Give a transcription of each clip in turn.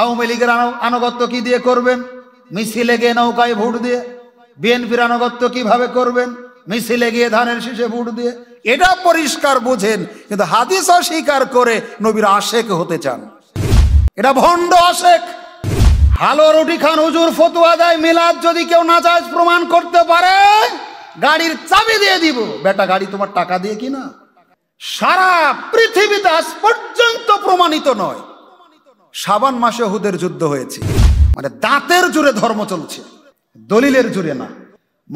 আওয়ামী লীগের আনুগত্য কি দিয়ে করবেন মিছিলে গিয়ে নৌকায় ভোট দিয়ে বিএনপির আনুগত্য কিভাবে করবেন মিছিলে গিয়ে ধানের শীষে ভোট দিয়ে এটা পরিষ্কার বুঝেন কিন্তু হাদিস অস্বীকার করে নবীর আশেক হতে চান এটা ভণ্ড আশেক হালো রুটি খান হুজুর ফতুয়া দেয় মিলাদ যদি কেউ নাজাজ প্রমাণ করতে পারে গাড়ির চাবি দিয়ে দিব বেটা গাড়ি তোমার টাকা দিয়ে কিনা সারা পৃথিবীতে আজ পর্যন্ত প্রমাণিত নয় সাবান মাসে হুদের যুদ্ধ হয়েছে মানে দাঁতের জুড়ে ধর্ম চলছে দলিলের জুড়ে না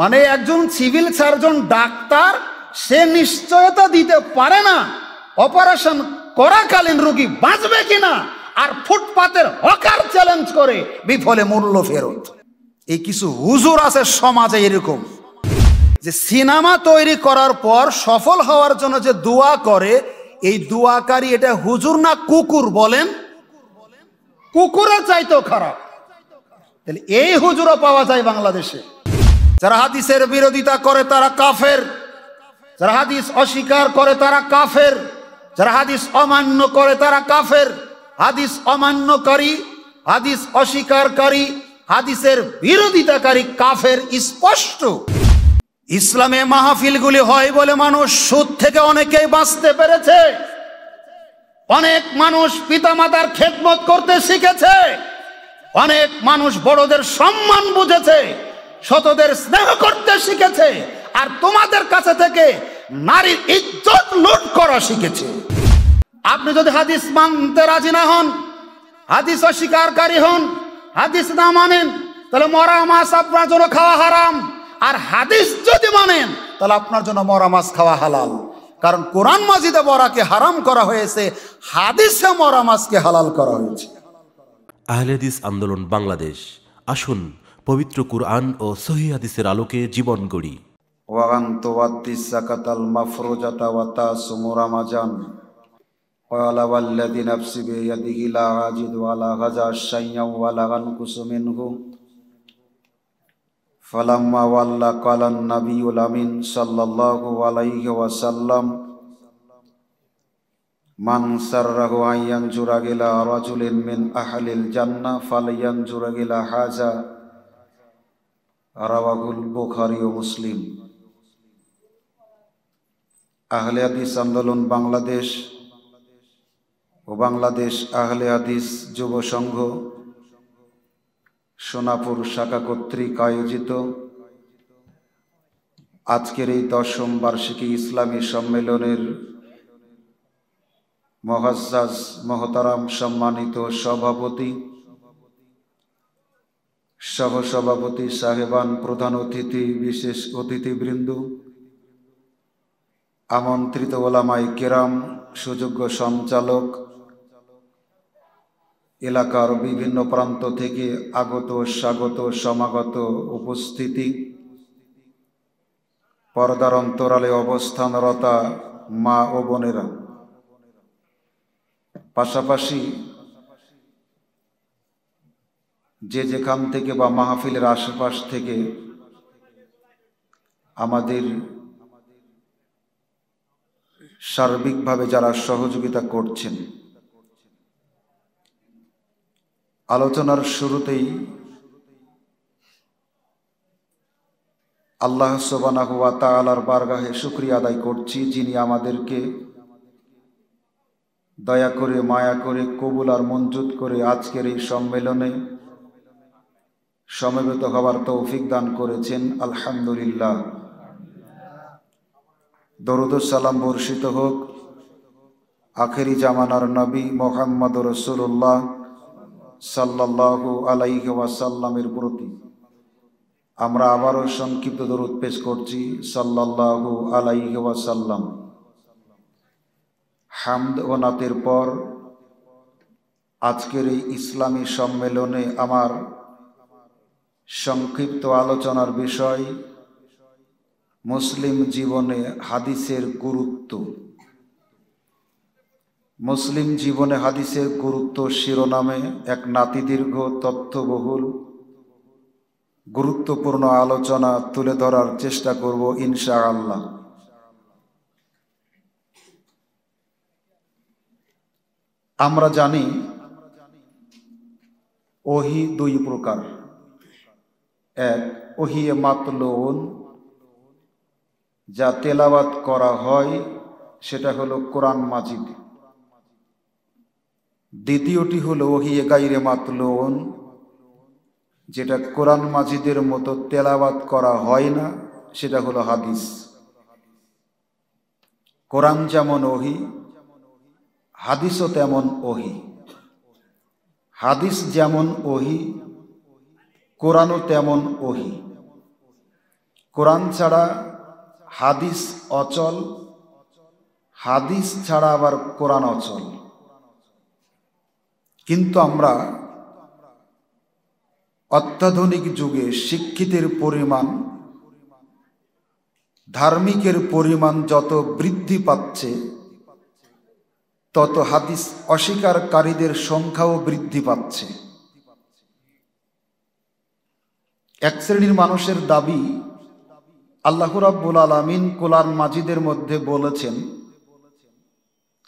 মানে একজন সিভিল সার্জন ডাক্তার সে নিশ্চয়তা দিতে পারে না অপারেশন করাকালীন রোগী বাঁচবে কিনা আর ফুটপাতের হকার চ্যালেঞ্জ করে বিফলে মূল্য ফেরত এই কিছু হুজুর আছে সমাজে এরকম যে সিনেমা তৈরি করার পর সফল হওয়ার জন্য যে দোয়া করে এই দোয়াকারী এটা হুজুর না কুকুর বলেন কুকুরের চাইতেও খারাপ তাহলে এই হুজুরও পাওয়া যায় বাংলাদেশে যারা হাদিসের বিরোধিতা করে তারা কাফের যারা হাদিস অস্বীকার করে তারা কাফের যারা হাদিস অমান্য করে তারা কাফের হাদিস অমান্যকারী হাদিস অস্বীকারী হাদিসের বিরোধিতাকারী কাফের স্পষ্ট ইসলামে মাহফিলগুলি হয় বলে মানুষ সুদ থেকে অনেকেই বাঁচতে পেরেছে অনেক মানুষ পিতামাতার খেদমত করতে শিখেছে অনেক মানুষ বড়দের সম্মান বুঝেছে শতদের স্নেহ করতে শিখেছে আর তোমাদের কাছে থেকে নারীর ইজ্জত লুট করা শিখেছে আপনি যদি হাদিস মানতে রাজি না হন হাদিস অস্বীকারী হন হাদিস না মানেন তাহলে মরা মাছ আপনার জন্য খাওয়া হারাম আর হাদিস যদি মানেন তাহলে আপনার জন্য মরা মাছ খাওয়া হালাল কারণ কোরআন মাজিদে মরাকে হারাম করা হয়েছে হাদিসে মরা মাছকে হালাল করা হয়েছে আহলেদিস আন্দোলন বাংলাদেশ আসুন পবিত্র কোরআন ও সহি হাদিসের আলোকে জীবন গড়ি ওয়াগান তোয়াত্তিস সাকাতাল ওয়াতা সুমুরা মাজান قال والذي نفسي بيده لا أجد ولا غزا شيئا ولا فلما ولى قال النبي الأمين صلى الله عليه وسلم من سره أن ينظر إلى رجل من أهل الجنة فلينظر إلى هذا رواه البخاري ومسلم আহলে হাদিস আন্দোলন বাংলাদেশ ও বাংলাদেশ আহলে হাদিস যুব সংঘ সোনাপুর শাখা কর্তৃক আয়োজিত আজকের এই দশম বার্ষিকী ইসলামী সম্মেলনের মহাজ মহতারাম সম্মানিত সভাপতি সহসভাপতি সাহেবান প্রধান অতিথি বিশেষ অতিথিবৃন্দ আমন্ত্রিত ওলামাই কেরাম সুযোগ্য সঞ্চালক এলাকার বিভিন্ন প্রান্ত থেকে আগত স্বাগত সমাগত উপস্থিতি পর্দার অন্তরালে অবস্থানরতা মা ও বোনেরা পাশাপাশি যে যেখান থেকে বা মাহফিলের আশেপাশ থেকে আমাদের সার্বিকভাবে যারা সহযোগিতা করছেন আলোচনার শুরুতেই আল্লাহ সোবানাহ তালার বারগাহে শুক্রিয়া আদায় করছি যিনি আমাদেরকে দয়া করে মায়া করে কবুল আর মঞ্জুত করে আজকের এই সম্মেলনে সমবেত হবার তৌফিক দান করেছেন আলহামদুলিল্লাহ সালাম বর্ষিত হোক আখেরি জামানার নবী মোহাম্মদ রসুল্লাহ সাল্লাহু আলাইহি প্রতি আমরা আবারও সংক্ষিপ্ত দরুদ পেশ করছি সাল্লাহ আলাইহি ওয়াসাল্লাম হামদ ও নাতের পর আজকের এই ইসলামী সম্মেলনে আমার সংক্ষিপ্ত আলোচনার বিষয় মুসলিম জীবনে হাদিসের গুরুত্ব মুসলিম জীবনে হাদিসের গুরুত্ব শিরোনামে এক নাতিদীর্ঘ তথ্যবহুল গুরুত্বপূর্ণ আলোচনা তুলে ধরার চেষ্টা করব ইনশা আল্লাহ আমরা জানি ওহি দুই প্রকার এক এ মাতলুন যা তেলাবাত করা হয় সেটা হলো কোরআন মাজিদ দ্বিতীয়টি হল ওহিয়ে গাইরে মাতলোন যেটা কোরআন মাজিদের মতো তেলাবাত করা হয় না সেটা হলো হাদিস কোরআন যেমন ওহি হাদিসও তেমন ওহি হাদিস যেমন ওহি কোরআনও তেমন ওহি কোরআন ছাড়া হাদিস অচল হাদিস ছাড়া আবার কোরআন অচল কিন্তু আমরা অত্যাধুনিক যুগে শিক্ষিতের পরিমাণ ধার্মিকের পরিমাণ যত বৃদ্ধি পাচ্ছে তত হাদিস অস্বীকারীদের সংখ্যাও বৃদ্ধি পাচ্ছে এক শ্রেণীর মানুষের দাবি আল্লাহ রাব্বুল আলমিন কোলার মাজিদের মধ্যে বলেছেন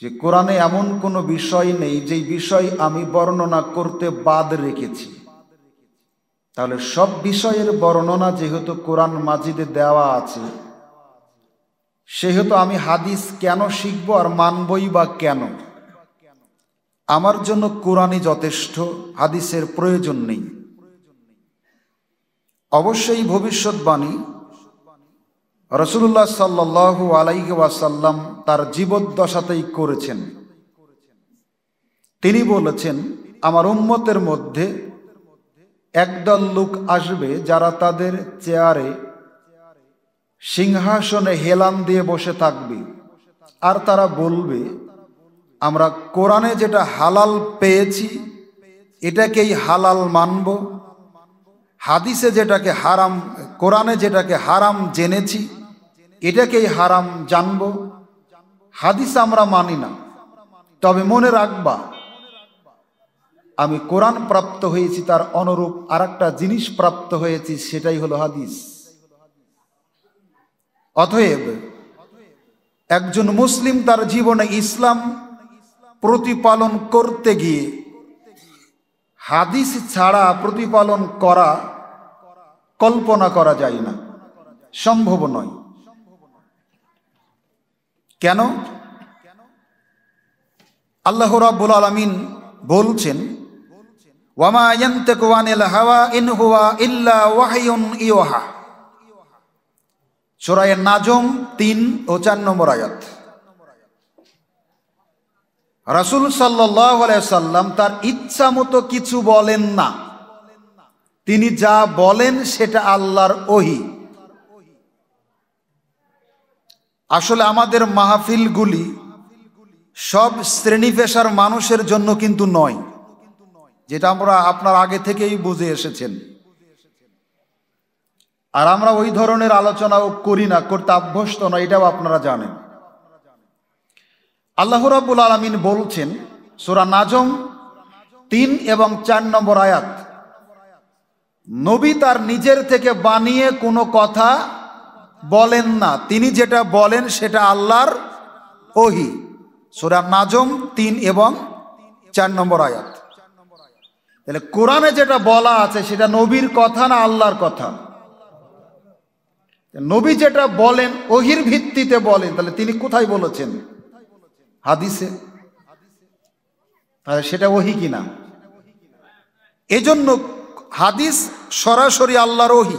যে কোরআনে এমন কোনো বিষয় নেই যেই বিষয় আমি বর্ণনা করতে বাদ রেখেছি তাহলে সব বিষয়ের বর্ণনা যেহেতু কোরআন মাজিদে দেওয়া আছে সেহেতু আমি হাদিস কেন শিখব আর মানবই বা কেন আমার জন্য কোরআনই যথেষ্ট হাদিসের প্রয়োজন নেই অবশ্যই ভবিষ্যৎবাণী রসুল্লাহ সাল্লাহু আলাইহি তার জীবদ্দশাতেই করেছেন তিনি বলেছেন আমার উম্মতের মধ্যে একদল লোক আসবে যারা তাদের চেয়ারে সিংহাসনে হেলান দিয়ে বসে থাকবে আর তারা বলবে আমরা কোরআনে যেটা হালাল পেয়েছি এটাকেই হালাল মানব হাদিসে যেটাকে হারাম কোরআনে যেটাকে হারাম জেনেছি এটাকেই হারাম জানব হাদিস আমরা মানি না তবে মনে রাখবা আমি কোরআন প্রাপ্ত হয়েছি তার অনুরূপ আর জিনিস প্রাপ্ত হয়েছি সেটাই হলো হাদিস অতএব একজন মুসলিম তার জীবনে ইসলাম প্রতিপালন করতে গিয়ে হাদিস ছাড়া প্রতিপালন করা কল্পনা করা যায় না সম্ভব নয় কেন আল্লাহ রাব্বুল আলমিন বলছেন ওয়ামা ইয়ান্তাকুয়ানিল হাওয়া ইন হুয়া ইল্লা ওয়াহিয়ুন ইয়োহা সোরায় নাজম তিন ও চার নম্বর আয়াত রাসুল সাল্লাম তার ইচ্ছা মতো কিছু বলেন না তিনি যা বলেন সেটা আল্লাহর ওহি আসলে আমাদের মাহফিলগুলি সব শ্রেণী পেশার মানুষের জন্য কিন্তু নয় যেটা আমরা আপনার আগে থেকেই বুঝে এসেছেন আর আমরা ওই ধরনের আলোচনাও করি না করতে অভ্যস্ত নয় এটাও আপনারা জানেন আল্লাহ রাবুল আলমিন বলছেন সুরা নাজম তিন এবং চার নম্বর আয়াত নবী তার নিজের থেকে বানিয়ে কোনো কথা বলেন না তিনি যেটা বলেন সেটা আল্লাহর ওহি সুরা নাজম তিন এবং চার নম্বর আয়াত তাহলে কোরআনে যেটা বলা আছে সেটা নবীর কথা না আল্লাহর কথা নবী যেটা বলেন ওহির ভিত্তিতে বলেন তাহলে তিনি কোথায় বলেছেন হাদিসে তাহলে সেটা ওহি কিনা এজন্য হাদিস সরাসরি আল্লাহর ওহি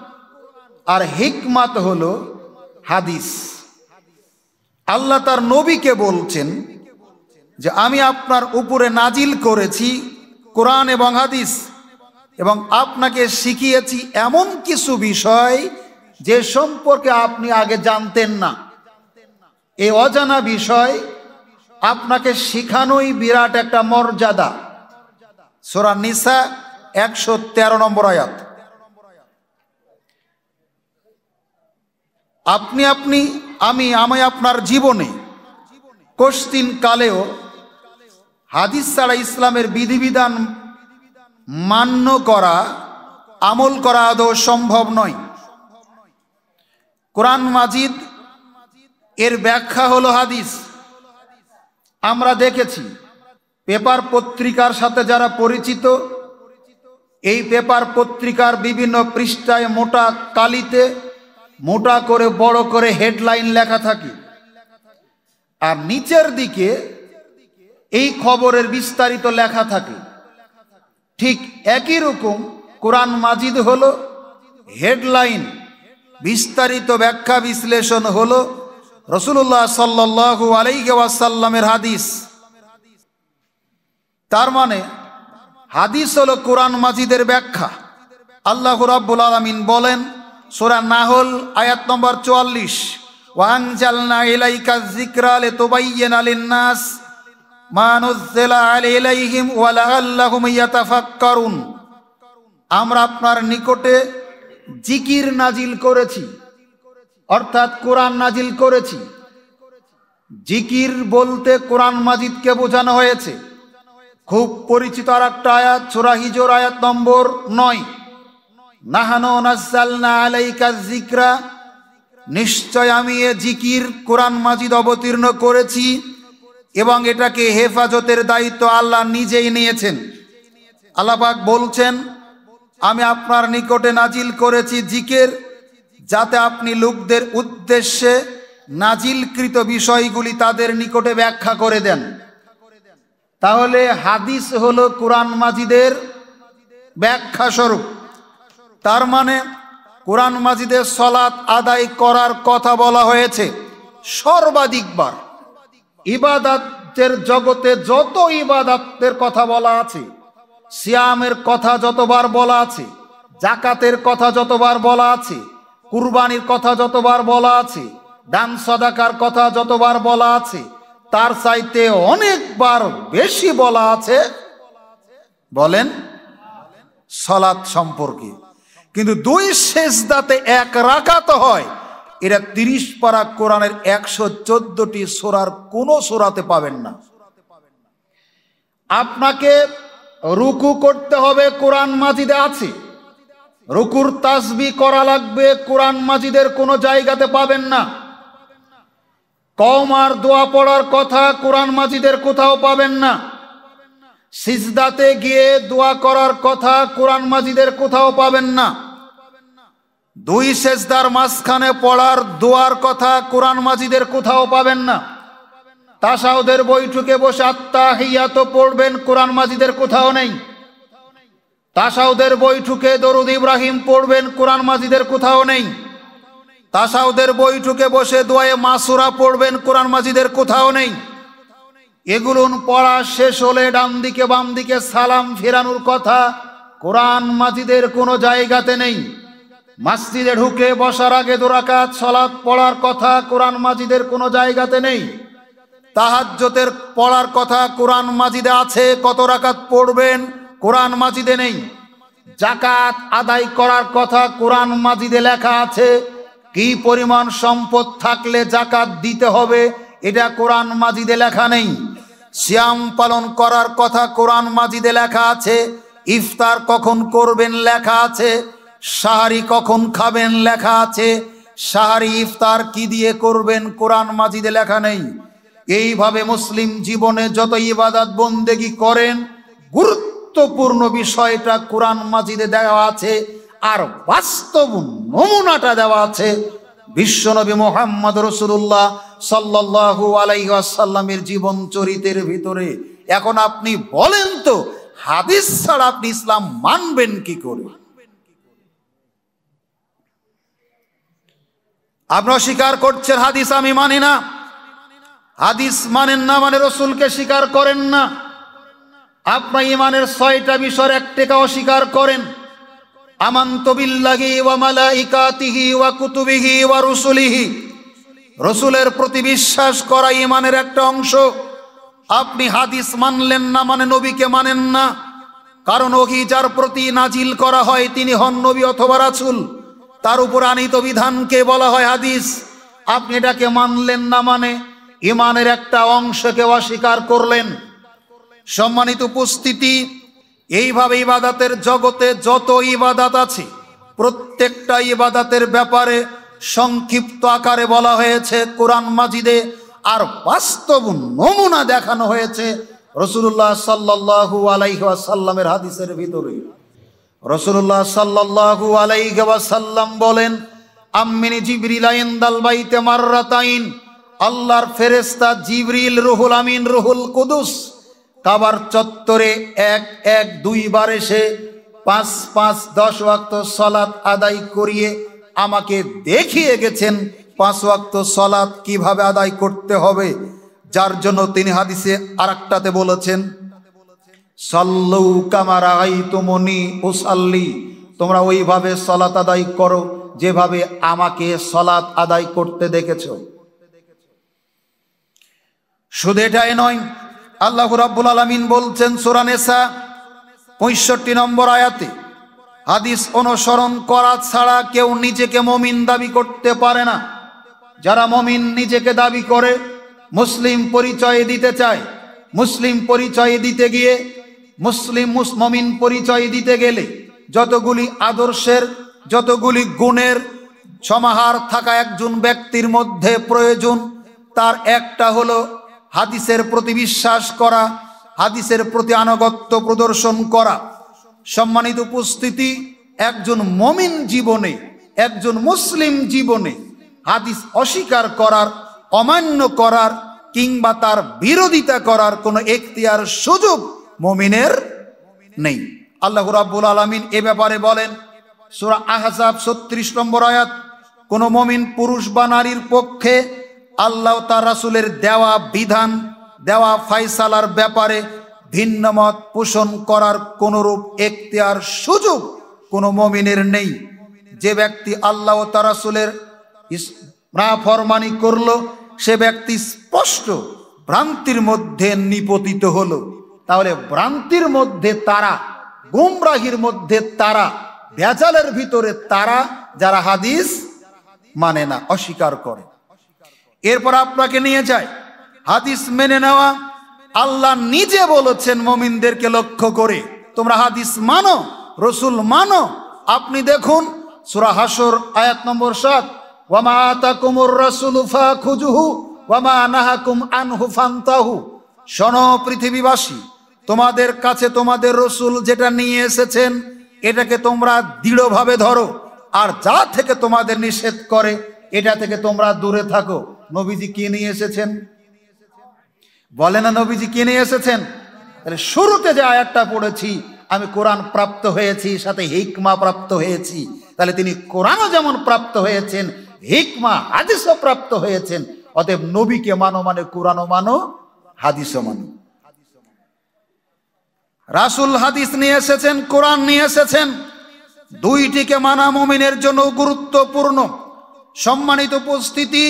আর হিকমত হল হাদিস আল্লাহ তার নবীকে বলছেন যে আমি আপনার উপরে নাজিল করেছি কোরআন এবং হাদিস এবং আপনাকে শিখিয়েছি এমন কিছু বিষয় যে সম্পর্কে আপনি আগে জানতেন না এই অজানা বিষয় আপনাকে শিখানোই বিরাট একটা মর্যাদা সোরা নিসা একশো তেরো নম্বর আয়াত আপনি আপনি আমি আমায় আপনার জীবনে কোশ্চিন কালেও হাদিস ছাড়া ইসলামের বিধিবিধান মান্য করা আমল করা আদৌ সম্ভব নয় কোরআন মাজিদ এর ব্যাখ্যা হলো হাদিস আমরা দেখেছি পেপার পত্রিকার সাথে যারা পরিচিত এই পেপার পত্রিকার বিভিন্ন পৃষ্ঠায় মোটা কালিতে মোটা করে বড় করে হেডলাইন লেখা থাকে আর নিচের দিকে এই খবরের বিস্তারিত লেখা থাকে ঠিক একই রকম কোরআন মাজিদ হলো হেডলাইন বিস্তারিত ব্যাখ্যা বিশ্লেষণ হলো রসুল্লাহ সাল্লু আলাইসাল্লামের হাদিস তার মানে হাদিস হলো কোরআন মাজিদের ব্যাখ্যা আল্লাহ রাব্বুল আলমিন বলেন সোরা নাহল আয়াত নম্বর চুয়াল্লিশ وأنزلنا إليك الذكرى لتبين للناس ما نزل عليهم ولعلهم يتفكرون আমরা আপনার নিকটে জিকির নাজিল করেছি অর্থাৎ কোরআন নাজিল করেছি জিকির বলতে কোরআন মাজিদকে বোঝানো হয়েছে খুব পরিচিত আর একটা আয়াত সোরাহিজোর আয়াত নম্বর নয় নাহানো নাজ্জালনা আলাইকা জিকরা নিশ্চয় আমি এ জিকির কোরআন মাজিদ অবতীর্ণ করেছি এবং এটাকে হেফাজতের দায়িত্ব আল্লাহ নিজেই নিয়েছেন আল্লাপাক বলছেন আমি আপনার নিকটে নাজিল করেছি জিকের যাতে আপনি লোকদের উদ্দেশ্যে নাজিলকৃত বিষয়গুলি তাদের নিকটে ব্যাখ্যা করে দেন তাহলে হাদিস হলো কোরআন মাজিদের ব্যাখ্যা স্বরূপ তার মানে কোরআন মাজিদে সলাৎ আদায় করার কথা বলা হয়েছে সর্বাধিকবার ইবাদাতের জগতে যত ইবাদাতের কথা বলা আছে সিয়ামের কথা যতবার বলা আছে জাকাতের কথা যতবার বলা আছে কুরবানির কথা যতবার বলা আছে দান সদাকার কথা যতবার বলা আছে তার চাইতে অনেকবার বেশি বলা আছে বলেন সলাৎ সম্পর্কে কিন্তু দুই সেজদাতে এক রাকাত হয় এরা তিরিশ পারা কোরআনের একশো চোদ্দটি সোরার কোনো সোরাতে পাবেন না আপনাকে রুকু করতে হবে কোরআন মাজিদে আছে রুকুর তাসবি করা লাগবে কোরআন মাজিদের কোনো জায়গাতে পাবেন না কম আর দোয়া পড়ার কথা কোরআন মাজিদের কোথাও পাবেন না সিজদাতে গিয়ে দোয়া করার কথা কোরআন মাজিদের কোথাও পাবেন না দুই সেজদার মাঝখানে পড়ার দোয়ার কথা কোরআন মাজিদের কোথাও পাবেন না তাসাউদের বৈঠকে বসে আত্মা তো পড়বেন কোরআন মাজিদের কোথাও নেই তাসাউদের বৈঠকে দরুদ ইব্রাহিম পড়বেন কোরআন মাজিদের কোথাও নেই তাসাউদের বৈঠকে বসে দোয়ায়ে মাসুরা পড়বেন কোরআন মাজিদের কোথাও নেই এগুলোন পড়া শেষ হলে ডান দিকে বাম দিকে সালাম ফেরানোর কথা কোরআন মাজিদের কোনো জায়গাতে নেই মাসজিদে ঢুকে বসার আগে দোরাকাত সলাদ পড়ার কথা কোরআন মাজিদের কোনো জায়গাতে নেই তাহাজ্যতের পড়ার কথা কোরআন মাজিদে আছে কত রাকাত পড়বেন কোরআন মাজিদে নেই জাকাত আদায় করার কথা কোরআন মাজিদে লেখা আছে কি পরিমাণ সম্পদ থাকলে জাকাত দিতে হবে এটা কোরআন মাজিদে লেখা নেই শ্যাম পালন করার কথা কোরআন মাজিদে লেখা আছে ইফতার কখন করবেন লেখা আছে সাহারি কখন খাবেন লেখা আছে সাহারি ইফতার কি দিয়ে করবেন কোরআন মাজিদে লেখা নেই এইভাবে মুসলিম জীবনে যত ইবাদত বন্দেগি করেন গুরুত্বপূর্ণ বিষয়টা কোরআন মাজিদে দেওয়া আছে আর বাস্তব নমুনাটা দেওয়া আছে বিশ্বনবী মোহাম্মদ রসুল্লাহ সাল্লাহু আলাইসাল্লামের জীবন চরিতের ভিতরে এখন আপনি বলেন তো হাদিস ছাড়া আপনি ইসলাম মানবেন কি করে আপনারা স্বীকার করছেন হাদিস আমি মানি না হাদিস মানেন না মানে রসুলকে স্বীকার করেন না আপনার ইমানের ছয়টা বিষয়ের একটেকা অস্বীকার করেন আমান্ত বিল্লাহি ওয়া মালাইকাতিহি ওয়া কুতুবিহি ওয়া রুসুলিহি রসুলের প্রতি বিশ্বাস করা ইমানের একটা অংশ আপনি হাদিস মানলেন না মানে নবীকে মানেন না কারণ ওহি যার প্রতি নাজিল করা হয় তিনি হন নবী অথবা রাসুল তার উপর আনিত বিধানকে বলা হয় হাদিস আপনি এটাকে মানলেন না মানে ইমানের একটা অংশকে অস্বীকার করলেন সম্মানিত উপস্থিতি এইভাবে ইবাদাতের জগতে যত ইবাদাত আছে প্রত্যেকটা ইবাদাতের ব্যাপারে সংক্ষিপ্ত আকারে বলা হয়েছে কোরআন মাজিদে আর বাস্তব নমুনা দেখানো হয়েছে রসুল্লাহ সাল্লাহু আলাইসাল্লামের হাদিসের ভিতরে রসুল্লাহ সাল্লাহু আলাইসাল্লাম বলেন আম্মিনি জিবরিল আইন্দাল বাইতে মার্রাতাইন আল্লাহর ফেরেস্তা জিবরিল রুহুল আমিন রুহুল কুদুস কাবার চত্বরে এক এক দুইবার এসে পাঁচ পাঁচ দশ ওয়াক্ত সলাৎ আদায় করিয়ে আমাকে দেখিয়ে গেছেন পাঁচ ওয়াক্ত সলাৎ কিভাবে আদায় করতে হবে যার জন্য তিনি হাদিসে আর একটাতে বলেছেন সল্লৌ কামার আই তুমনি উসাল্লি তোমরা ওইভাবে সলাৎ আদায় করো যেভাবে আমাকে সলাৎ আদায় করতে দেখেছ শুধু এটাই নয় আল্লাহ রাব্বুল আলমিন বলছেন সুরানেসা পঁয়ষট্টি নম্বর আয়াতে হাদিস অনুসরণ করা ছাড়া কেউ নিজেকে মমিন দাবি করতে পারে না যারা মমিন নিজেকে দাবি করে মুসলিম পরিচয় দিতে চায় মুসলিম পরিচয় দিতে গিয়ে মুসলিম মমিন পরিচয় দিতে গেলে যতগুলি আদর্শের যতগুলি গুণের সমাহার থাকা একজন ব্যক্তির মধ্যে প্রয়োজন তার একটা হলো হাদিসের প্রতি বিশ্বাস করা হাদিসের প্রতি আনুগত্য প্রদর্শন করা সম্মানিত উপস্থিতি একজন মমিন জীবনে একজন মুসলিম জীবনে হাদিস অস্বীকার করার অমান্য করার কিংবা তার বিরোধিতা করার কোনো এখতিয়ার সুযোগ মমিনের নেই আল্লাহ রাব্বুল আলমিন এ ব্যাপারে বলেন সুরা আহসাব ছত্রিশ নম্বর আয়াত কোনো মমিন পুরুষ বা নারীর পক্ষে আল্লাহ তার রাসুলের দেওয়া বিধান দেওয়া ফাইসালার ব্যাপারে ভিন্ন মত পোষণ করার কোনোরূপ এখতিয়ার সুযোগ কোনো মমিনের নেই যে ব্যক্তি আল্লাহ ও তারাসুলের ফরমানি করল সে ব্যক্তি স্পষ্ট ভ্রান্তির মধ্যে নিপতিত হলো তাহলে ভ্রান্তির মধ্যে তারা গুমরাহির মধ্যে তারা ভেজালের ভিতরে তারা যারা হাদিস মানে না অস্বীকার করে এরপর আপনাকে নিয়ে যায় হাদিস মেনে নেওয়া আল্লাহ নিজে বলেছেন মমিনদেরকে লক্ষ্য করে তোমরা হাদিস মানো রসুল মানো আপনি দেখুন সুরা আয়াত নম্বর সাত ওয়ামা আতা কুমুর রসুল ফা খুজুহু নাহাকুম আনহু ফান্তাহু শোন পৃথিবীবাসী তোমাদের কাছে তোমাদের রসুল যেটা নিয়ে এসেছেন এটাকে তোমরা দৃঢ়ভাবে ধরো আর যা থেকে তোমাদের নিষেধ করে এটা থেকে তোমরা দূরে থাকো নবীজি কে নিয়ে এসেছেন বলে না নবীজি কে নিয়ে এসেছেন তাহলে শুরুতে যে আয়াতটা পড়েছি আমি কোরআন প্রাপ্ত হয়েছি সাথে হিকমা প্রাপ্ত হয়েছি তাহলে তিনি কোরআনও যেমন প্রাপ্ত হয়েছেন হিকমা হাদিসও প্রাপ্ত হয়েছেন অতএব নবীকে মানো মানে কোরআনও মানো হাদিসও মানো রাসুল হাদিস নিয়ে এসেছেন কোরআন নিয়ে এসেছেন দুইটিকে মানা মমিনের জন্য গুরুত্বপূর্ণ সম্মানিত উপস্থিতি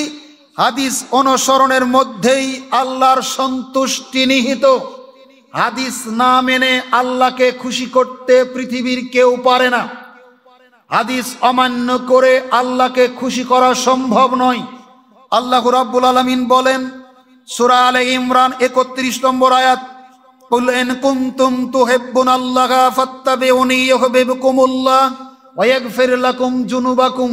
হাদিস অনুসরণের মধ্যেই আল্লাহর সন্তুষ্টি নিহিত হাদিস না মেনে আল্লাহকে খুশি করতে পৃথিবীর কেউ পারে না হাদিস অমান্য করে আল্লাহকে খুশি করা সম্ভব নয় আল্লাহ রাব্বুল আলমিন বলেন সুরা আলে ইমরান একত্রিশ নম্বর আয়াত তু إن আল্লাহ تحبون الله হবে يحببكم الله ويغفر لكم جنوبكم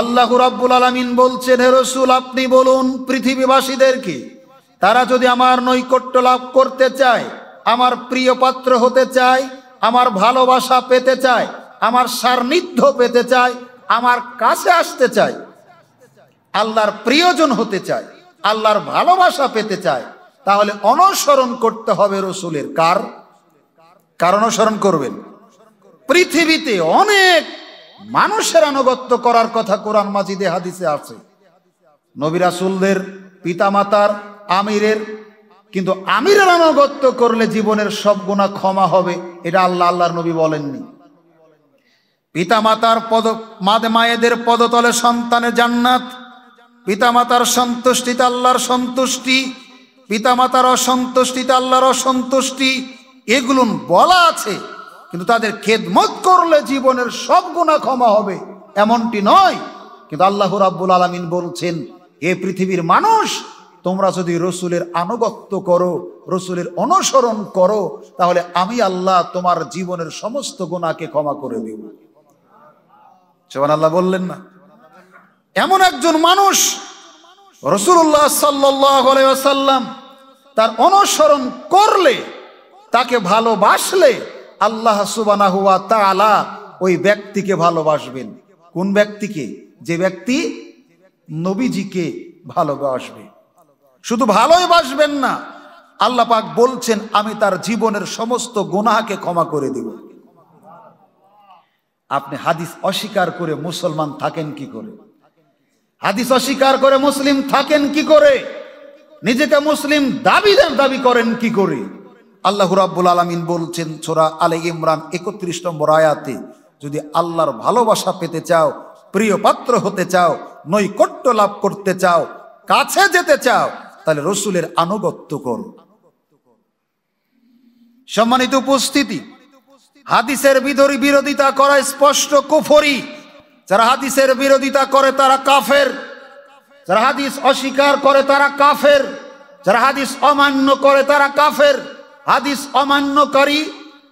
আল্লাহ রাব্বুল আলমিন বলছেন হে রসুল আপনি বলুন পৃথিবীবাসীদেরকে তারা যদি আমার নৈকট্য লাভ করতে চায় আমার প্রিয় পাত্র হতে চায় আমার ভালোবাসা পেতে চায় আমার সান্নিধ্য পেতে চায় আমার কাছে আসতে চায় আল্লাহর প্রিয়জন হতে চায় আল্লাহর ভালোবাসা পেতে চায় তাহলে অনুসরণ করতে হবে রসুলের কার কার অনুসরণ করবেন পৃথিবীতে অনেক মানুষের আনুগত্য করার কথা কোরআন মাজিদে হাদিসে আছে নবী রাসুলদের পিতামাতার আমিরের কিন্তু আমিরের আনুগত্য করলে জীবনের সব গুণা ক্ষমা হবে এটা আল্লাহ আল্লাহর নবী বলেননি পিতামাতার পদ মাদে মায়েদের পদতলে সন্তানের জান্নাত পিতামাতার সন্তুষ্টিতে আল্লাহর সন্তুষ্টি পিতামাতার অসন্তুষ্টিতে আল্লাহর অসন্তুষ্টি এগুলো বলা আছে কিন্তু তাদের খেদমত করলে জীবনের সব গুণা ক্ষমা হবে এমনটি নয় কিন্তু আল্লাহ রাব্বুল আলমিন বলছেন এ পৃথিবীর মানুষ তোমরা যদি রসুলের আনুগত্য করো রসুলের অনুসরণ করো তাহলে আমি আল্লাহ তোমার জীবনের সমস্ত গুণাকে ক্ষমা করে দেব সোহান আল্লাহ বললেন না এমন একজন মানুষ রসুল্লাহ সাল্লাম তার অনুসরণ করলে তাকে ভালোবাসলে আল্লাহ সুবানাহুয়া তালা ওই ব্যক্তিকে ভালোবাসবেন কোন ব্যক্তিকে যে ব্যক্তি নবীজিকে ভালোবাসবে শুধু ভালোই বাসবেন না আল্লাহ পাক বলছেন আমি তার জীবনের সমস্ত গোনাহাকে ক্ষমা করে দিব আপনি হাদিস অস্বীকার করে মুসলমান থাকেন কি করে হাদিস অস্বীকার করে মুসলিম থাকেন কি করে নিজেকে মুসলিম দাবি দাবি করেন কি করে আল্লাহ রাব্বুল আলমিন বলছেন ছোরা আলে ইমরান একত্রিশ নম্বর আয়াতে যদি আল্লাহর ভালোবাসা পেতে চাও প্রিয় পাত্র হতে চাও নৈকট্য লাভ করতে চাও কাছে যেতে চাও তাহলে রসুলের আনুগত্য কর সম্মানিত উপস্থিতি হাদিসের বিধরী বিরোধিতা করা স্পষ্ট কুফরি যারা হাদিসের বিরোধিতা করে তারা কাফের যারা হাদিস অস্বীকার করে তারা কাফের যারা হাদিস অমান্য করে তারা কাফের হাদিস অমান্যকারী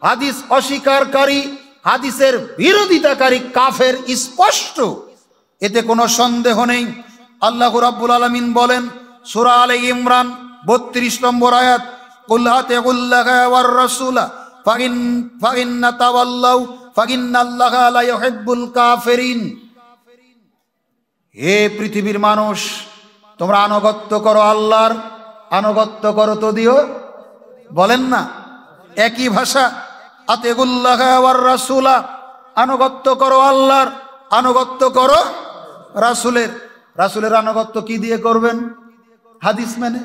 হাদিস অস্বীকারী হাদিসের বিরোধিতাকারী কাফের স্পষ্ট এতে কোনো সন্দেহ নেই আল্লাহ রাব্বুল আলমিন বলেন সুরা আলে ইমরান বত্রিশ নম্বর আয়াত উল্লাহাতে উল্লাহাওয়ার রসুলা ফাগিন ফাগিন্না তাওয়াল্লাউ ফাগিন্নাল্লাহ লা ইউহিব্বুল কাফিরিন হে পৃথিবীর মানুষ তোমরা আনুগত্য করো আল্লাহর আনুগত্য করো তো দিও বলেন না একই ভাষা রাসুলা আনুগত্য করো আল্লাহর আনুগত্য করো রাসুলের রাসুলের আনুগত্য কি দিয়ে করবেন হাদিস মেনে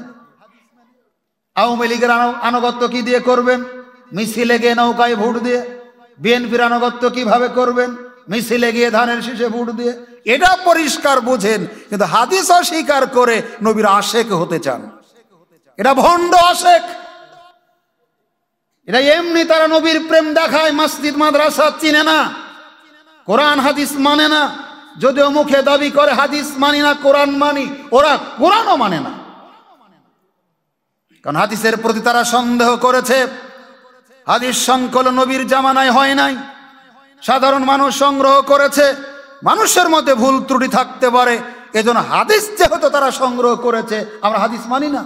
আওয়ামী লীগের আনুগত্য কি দিয়ে করবেন মিছিলে গিয়ে নৌকায় ভোট দিয়ে বিএনপির আনুগত্য কিভাবে করবেন মিছিলে গিয়ে ধানের শীষে ভোট দিয়ে এটা পরিষ্কার বুঝেন কিন্তু হাদিস অস্বীকার করে নবীর আশেক হতে চান এটা ভণ্ড আশেখ এটা এমনি তারা নবীর প্রেম দেখায় মসজিদ মাদ্রাসা চিনে না কোরআন হাদিস মানে না যদিও মুখে দাবি করে হাদিস মানি না কোরআন মানি ওরা কোরআনও মানে না কারণ হাদিসের প্রতি তারা সন্দেহ করেছে হাদিস সংকল নবীর জামানায় হয় নাই সাধারণ মানুষ সংগ্রহ করেছে মানুষের মধ্যে ভুল ত্রুটি থাকতে পারে এজন্য হাদিস যেহেতু তারা সংগ্রহ করেছে আমরা হাদিস মানি না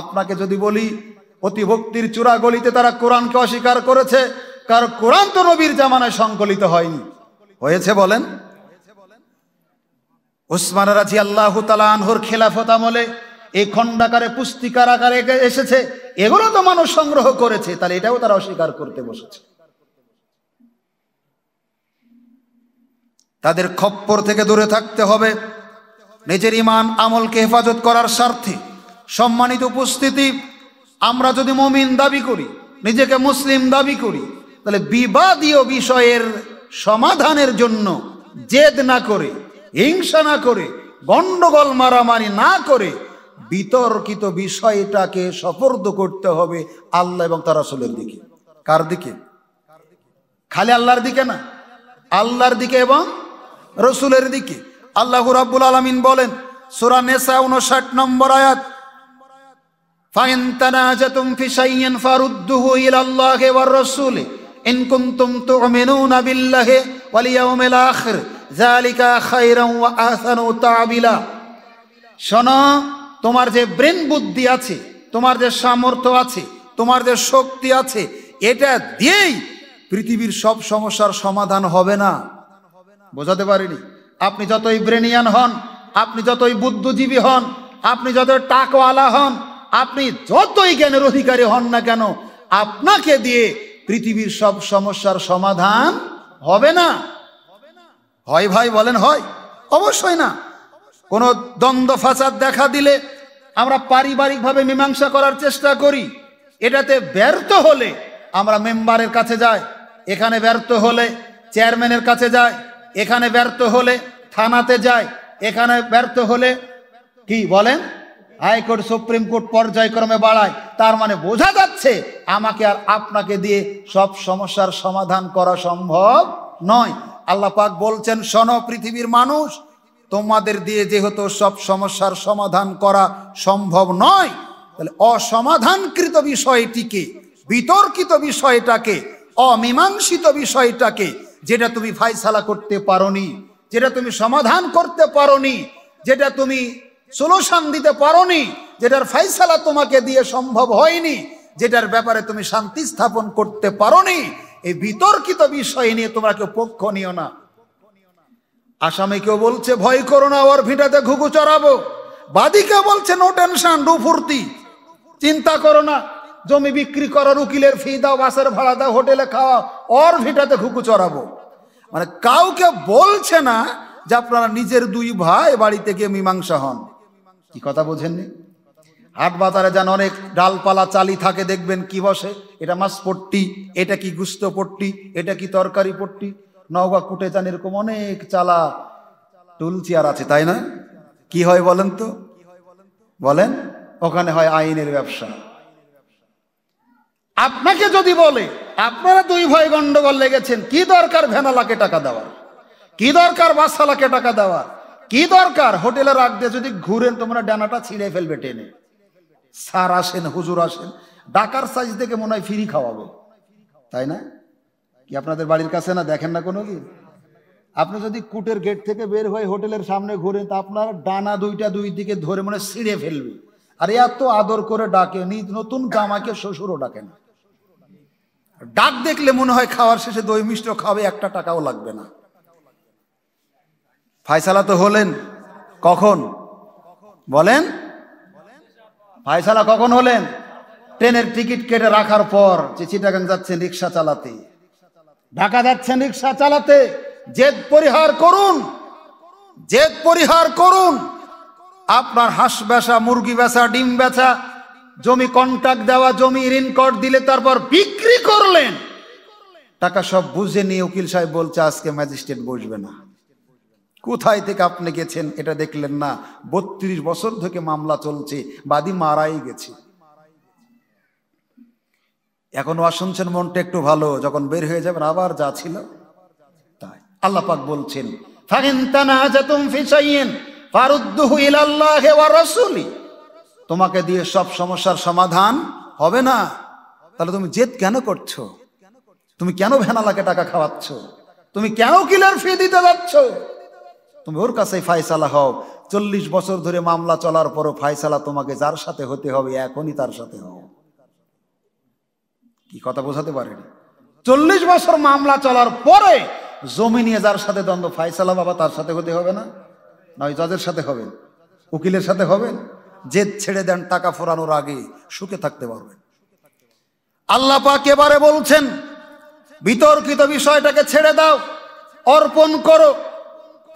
আপনাকে যদি বলি অতিভক্তির চূড়া গলিতে তারা কোরআনকে অস্বীকার করেছে কার কোরআন তো নবীর জামানায় সংকলিত হয়নি হয়েছে বলেন ওসমান রাজি আল্লাহ তালাহর খেলাফত আমলে এই খণ্ডাকারে পুস্তিকার আকারে এসেছে এগুলো তো মানুষ সংগ্রহ করেছে তাহলে এটাও তারা অস্বীকার করতে বসেছে তাদের খপ্পর থেকে দূরে থাকতে হবে নিজের ইমান আমলকে হেফাজত করার স্বার্থে সম্মানিত উপস্থিতি আমরা যদি মমিন দাবি করি নিজেকে মুসলিম দাবি করি তাহলে বিবাদীয় বিষয়ের সমাধানের জন্য জেদ না করে হিংসা না করে গন্ডগোল মারামারি না করে বিতর্কিত বিষয়টাকে সফর্দ করতে হবে আল্লাহ এবং তার আসলের দিকে কার দিকে খালি আল্লাহর দিকে না আল্লাহর দিকে এবং রসুলের দিকে আল্লাহ রাবুল আলমিন বলেন সুরা নেশা উনষাট নম্বর আয়াত ফাইন তানাজাতুম ফি শাইইন ফারুদ্দুহু ইলা আল্লাহি ওয়ার রাসূলি ইন কুনতুম তুমিনুনা বিল্লাহি ওয়াল ইয়াউমিল আখির যালিকা খায়রান ওয়া আহসানু তাবিলা শোনো তোমার যে ব্রেন বুদ্ধি আছে তোমার যে সামর্থ্য আছে তোমার যে শক্তি আছে এটা দিয়েই পৃথিবীর সব সমস্যার সমাধান হবে না বোঝাতে পারিনি আপনি যতই ব্রেনিয়ান হন আপনি যতই বুদ্ধিজীবী হন আপনি যতই টাকওয়ালা হন আপনি যতই জ্ঞানের অধিকারী হন না কেন আপনাকে দিয়ে পৃথিবীর সব সমস্যার সমাধান হবে না হয় ভাই বলেন হয় অবশ্যই না কোনো দ্বন্দ্ব ফাঁসাদ দেখা দিলে আমরা পারিবারিকভাবে মীমাংসা করার চেষ্টা করি এটাতে ব্যর্থ হলে আমরা মেম্বারের কাছে যাই এখানে ব্যর্থ হলে চেয়ারম্যানের কাছে যাই এখানে ব্যর্থ হলে থানাতে যাই এখানে ব্যর্থ হলে কি বলেন হাইকোর্ট সুপ্রিম কোর্ট পর্যায়ক্রমে বাড়ায় তার মানে বোঝা যাচ্ছে আমাকে আর আপনাকে দিয়ে সব সমস্যার সমাধান করা সম্ভব নয় আল্লাহ পাক বলছেন সন পৃথিবীর মানুষ তোমাদের দিয়ে যেহেতু সব সমস্যার সমাধান করা সম্ভব নয় তাহলে অসমাধানকৃত বিষয়টিকে বিতর্কিত বিষয়টাকে অমীমাংসিত বিষয়টাকে যেটা তুমি ফাইসালা করতে পারো যেটা তুমি সমাধান করতে পারো যেটা তুমি সলিউশন দিতে পারোনি যেটার ফাইসালা তোমাকে দিয়ে সম্ভব হয়নি যেটার ব্যাপারে তুমি শান্তি স্থাপন করতে পারোনি এই বিতর্কিত বিষয় নিয়ে তোমরা কেউ পক্ষ নিও না আসামি কেউ বলছে ভয় করো না ওর ভিটাতে ঘুঘু চড়াবো বাদিকে বলছে নো টেনশন ডু ফুর্তি চিন্তা করো না জমি বিক্রি করার উকিলের ফি দাও বাসের ভাড়া দাও হোটেলে খাওয়া ওর ভিটাতে ঘুঘু চড়াবো মানে কাউকে বলছে না যে আপনারা নিজের দুই ভাই বাড়ি থেকে মীমাংসা হন কি কথা বোঝেননি হাট বাজারে যেন অনেক ডালপালা চালি থাকে দেখবেন কি বসে এটা মাছ পট্টি এটা কি গুস্ত পট্টি এটা কি তরকারি পট্টি নওগা কুটে যান এরকম অনেক চালা টুল চেয়ার আছে তাই না কি হয় বলেন তো বলেন ওখানে হয় আইনের ব্যবসা আপনাকে যদি বলে আপনারা দুই ভাই গন্ডগোল লেগেছেন কি দরকার ভেনালাকে টাকা দেওয়ার কি দরকার বাসালাকে টাকা দেওয়ার কি দরকার হোটেলে রাখতে যদি ঘুরেন তোমরা ডানাটা ছিঁড়ে ফেলবে টেনে স্যার আসেন হুজুর আসেন ডাকার সাইজ থেকে মনে হয় ফ্রি খাওয়াবো তাই না কি আপনাদের বাড়ির কাছে না দেখেন না কোনো দিন আপনি যদি কুটের গেট থেকে বের হয়ে হোটেলের সামনে ঘুরেন তা আপনার ডানা দুইটা দুই দিকে ধরে মনে ছিঁড়ে ফেলবে আর এত আদর করে ডাকে নতুন জামাকে শ্বশুরও ডাকে না ডাক দেখলে মনে হয় খাওয়ার শেষে দই মিষ্টি খাওয়াবে একটা টাকাও লাগবে না ফায়সালা তো হলেন কখন বলেন ফায়সালা কখন হলেন ট্রেনের টিকিট কেটে রাখার পর যে চিটাগাং যাচ্ছেন রিক্সা চালাতে ঢাকা যাচ্ছেন রিক্সা চালাতে জেদ পরিহার করুন জেদ পরিহার করুন আপনার হাঁস বেচা মুরগি বেচা ডিম বেচা জমি কন্ট্রাক্ট দেওয়া জমি কর দিলে তারপর বিক্রি করলেন টাকা সব বুঝে নিয়ে উকিল সাহেব বলছে আজকে ম্যাজিস্ট্রেট বসবে না কোথায় থেকে আপনি গেছেন এটা দেখলেন না বত্রিশ বছর থেকে মামলা চলছে বাদী মারাই গেছে এখন শুনছেন মনটা একটু ভালো যখন বের হয়ে যাবেন আবার যা ছিল তাই আল্লাহ পাক বলছেন তোমাকে দিয়ে সব সমস্যার সমাধান হবে না তাহলে তুমি জেদ কেন করছো তুমি কেন ভেনালাকে টাকা খাওয়াচ্ছ তুমি কেন কিলার ফি দিতে যাচ্ছ তুমি ওর কাছে ফায়সালা হও চল্লিশ বছর ধরে মামলা চলার পরও ফায়সালা তোমাকে যার সাথে হতে হবে এখনই তার সাথে হও কি কথা বোঝাতে পারেনি চল্লিশ বছর মামলা চলার পরে জমি নিয়ে যার সাথে দ্বন্দ্ব ফায়সালা বাবা তার সাথে হতে হবে না নয় জজের সাথে হবে উকিলের সাথে হবে জেদ ছেড়ে দেন টাকা ফোরানোর আগে সুখে থাকতে পারবেন আল্লাহ পাক এবারে বলছেন বিতর্কিত বিষয়টাকে ছেড়ে দাও অর্পণ করো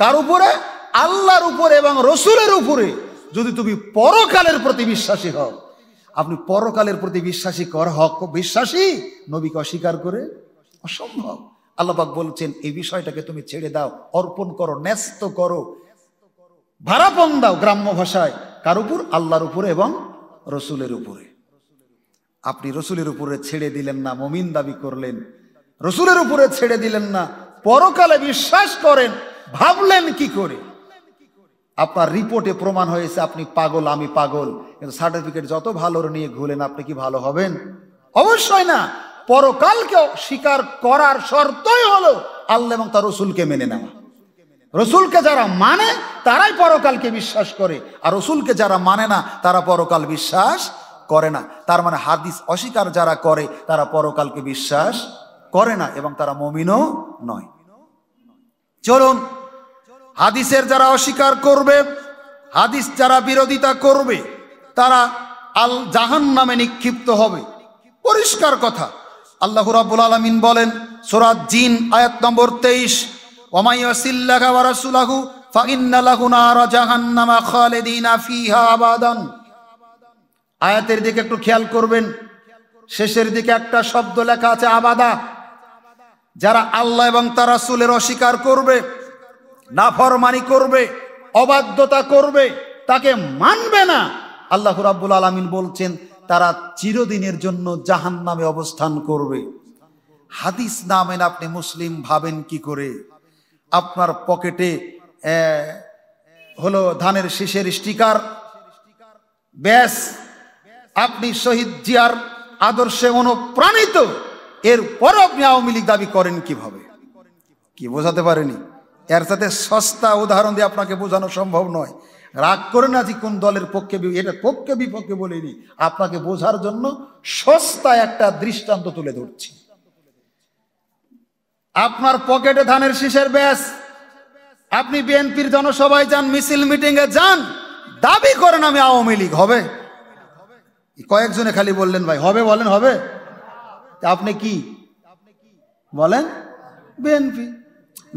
কার উপরে আল্লাহর উপরে এবং রসুলের উপরে যদি তুমি পরকালের প্রতি বিশ্বাসী হও আপনি পরকালের প্রতি বিশ্বাসী কর হক বিশ্বাসী নবীকে অস্বীকার করে অসম্ভব আল্লাহবাক বলছেন এই বিষয়টাকে তুমি ছেড়ে দাও অর্পণ করো ন্যস্ত করো ভাড়াপন দাও গ্রাম্য ভাষায় কার উপর আল্লাহর উপরে এবং রসুলের উপরে আপনি রসুলের উপরে ছেড়ে দিলেন না মমিন দাবি করলেন রসুলের উপরে ছেড়ে দিলেন না পরকালে বিশ্বাস করেন ভাবলেন কি করে আপনার রিপোর্টে প্রমাণ হয়েছে আপনি পাগল আমি পাগল কিন্তু সার্টিফিকেট যত ভালো নিয়ে ঘুরেন আপনি কি ভালো হবেন অবশ্যই না পরকালকে স্বীকার করার শর্তই হলো আল্লাহ এবং তার রসুলকে মেনে নেওয়া রসুলকে যারা মানে তারাই পরকালকে বিশ্বাস করে আর রসুলকে যারা মানে না তারা পরকাল বিশ্বাস করে না তার মানে হাদিস অস্বীকার যারা করে তারা পরকালকে বিশ্বাস করে না এবং তারা মমিনও নয় চলুন হাদিসের যারা অস্বীকার করবে হাদিস যারা বিরোধিতা করবে তারা আল জাহান নামে নিক্ষিপ্ত হবে পরিষ্কার কথা আল্লাহ রাবুল আলমিন বলেন সোরাত জিন আয়াত নম্বর তেইশ ওমাইয়াসিল্লাহু আয়াতের দিকে একটু খেয়াল করবেন শেষের দিকে একটা শব্দ লেখা আছে আবাদা যারা আল্লাহ এবং তারা সুলের অস্বীকার করবে নাফরমানি করবে অবাধ্যতা করবে তাকে মানবে না আল্লাহ রাব্বুল আলমিন বলছেন তারা চিরদিনের জন্য জাহান নামে অবস্থান করবে হাদিস নামেন আপনি মুসলিম ভাবেন কি করে আপনার পকেটে হলো ধানের শীষের স্টিকার ব্যাস আপনি শহীদ জিয়ার আদর্শে অনুপ্রাণিত এরপরও আপনি আওয়ামী লীগ দাবি করেন কিভাবে কি বোঝাতে পারেনি এর সাথে সস্তা উদাহরণ দিয়ে আপনাকে বোঝানো সম্ভব নয় রাগ করে না যে কোন দলের পক্ষে এটা পক্ষে বিপক্ষে বলিনি আপনাকে বোঝার জন্য সস্তা একটা দৃষ্টান্ত তুলে ধরছি আপনার পকেটে ধানের শীষের ব্যাস আপনি বিএনপির জনসভায় যান মিছিল মিটিং এ যান দাবি করেন আমি আওয়ামী লীগ হবে কয়েকজনে খালি বললেন ভাই হবে বলেন হবে আপনি কি বলেন বিএনপি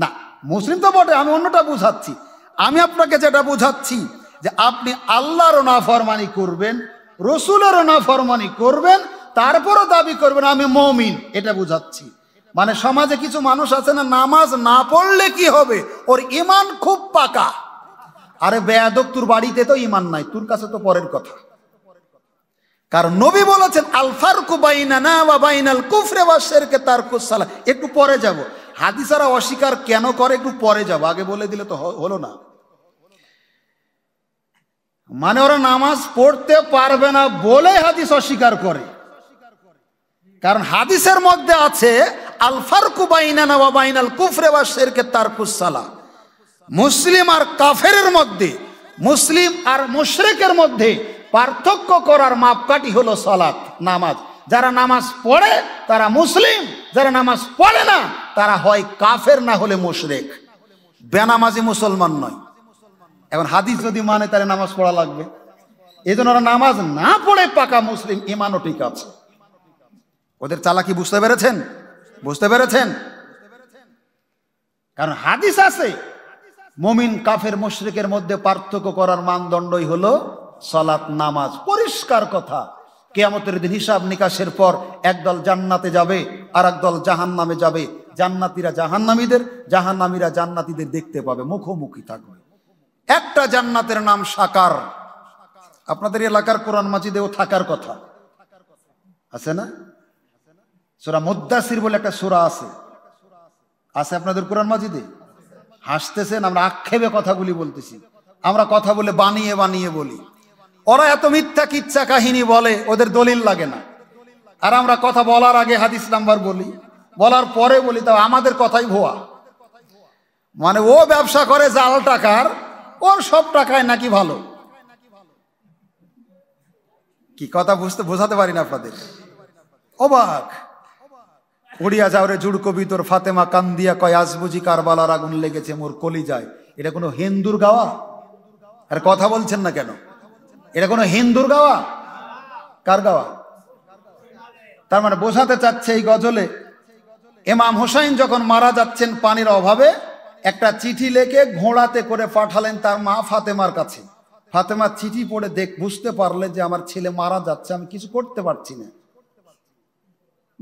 না মুসলিম তো বটে আমি অন্যটা বুঝাচ্ছি আমি আপনাকে যেটা বুঝাচ্ছি যে আপনি আল্লাহরও নাফরমানি করবেন রসুলেরও নাফরমানি করবেন তারপরও দাবি করবেন আমি মমিন এটা বুঝাচ্ছি মানে সমাজে কিছু মানুষ আছে না নামাজ না পড়লে কি হবে ওর ইমান খুব পাকা আরে বেয়াদক তোর বাড়িতে তো ইমান নাই তোর কাছে তো পরের কথা কারণ নবী বলেছেন আলফার কুবাইনা না বা বাইনাল কুফরে বা শেরকে তার কুসালা একটু পরে যাব হাদিসারা অস্বীকার কেন করে একটু পরে যাবো আগে বলে দিলে তো হলো না মানে ওরা নামাজ পড়তে পারবে না বলে হাদিস অস্বীকার করে কারণ হাদিসের মধ্যে আছে আলফার কুবাইনা কুফরে বা শেরকে তার কুসালা মুসলিম আর কাফের মধ্যে মুসলিম আর মুশরেকের মধ্যে পার্থক্য করার মাপকাঠি হলো সালাত নামাজ যারা নামাজ পড়ে তারা মুসলিম যারা নামাজ পড়ে না তারা হয় কাফের না হলে মুশরেক বেনামাজি মুসলমান নয় এখন হাদিস যদি মানে তাহলে নামাজ পড়া লাগবে এই জন্য ওরা নামাজ না পড়ে পাকা মুসলিম ইমানও ঠিক আছে ওদের চালাকি বুঝতে পেরেছেন বুঝতে পেরেছেন কারণ হাদিস আছে মমিন কাফের মুশরিকের মধ্যে পার্থক্য করার মানদণ্ডই হলো সলাৎ নামাজ পরিষ্কার কথা কেয়ামতের দিন হিসাব নিকাশের পর একদল জান্নাতে যাবে আর একদল জাহান নামে যাবে জান্নাতিরা জাহান নামীরা জান্নাতিদের দেখতে পাবে মুখোমুখি থাকবে একটা জান্নাতের নাম সাকার আপনাদের এলাকার কোরআন মাজিদেও থাকার কথা আছে না সোরা মুদাসির বলে একটা সোরা আছে আছে আপনাদের কোরআন মাজিদে হাসতেছেন আমরা আক্ষেপে কথাগুলি বলতেছি আমরা কথা বলে বানিয়ে বানিয়ে বলি ওরা এত মিথ্যা কিচ্ছা কাহিনী বলে ওদের দলিল লাগে না আর আমরা কথা বলার আগে হাদিস নাম্বার বলি বলার পরে বলি তাও আমাদের কথাই ভুয়া মানে ও ব্যবসা করে জাল টাকার ওর সব টাকায় নাকি ভালো কি কথা বুঝতে বোঝাতে পারি না আপনাদের অবাক উড়িয়া যাওরে কবি তোর ফাতেমা কান্দিয়া কয় আসবুজি কারবালার আগুন লেগেছে মোর কলি যায় এটা কোনো হিন্দুর গাওয়া আর কথা বলছেন না কেন এটা কোনো হিন্দুর গাওয়া কার গাওয়া তার মানে বোঝাতে চাচ্ছে এই গজলে এমাম হোসাইন যখন মারা যাচ্ছেন পানির অভাবে একটা চিঠি লেখে ঘোড়াতে করে পাঠালেন তার মা ফাতেমার কাছে ফাতেমা চিঠি পড়ে দেখ বুঝতে পারলে যে আমার ছেলে মারা যাচ্ছে আমি কিছু করতে পারছি না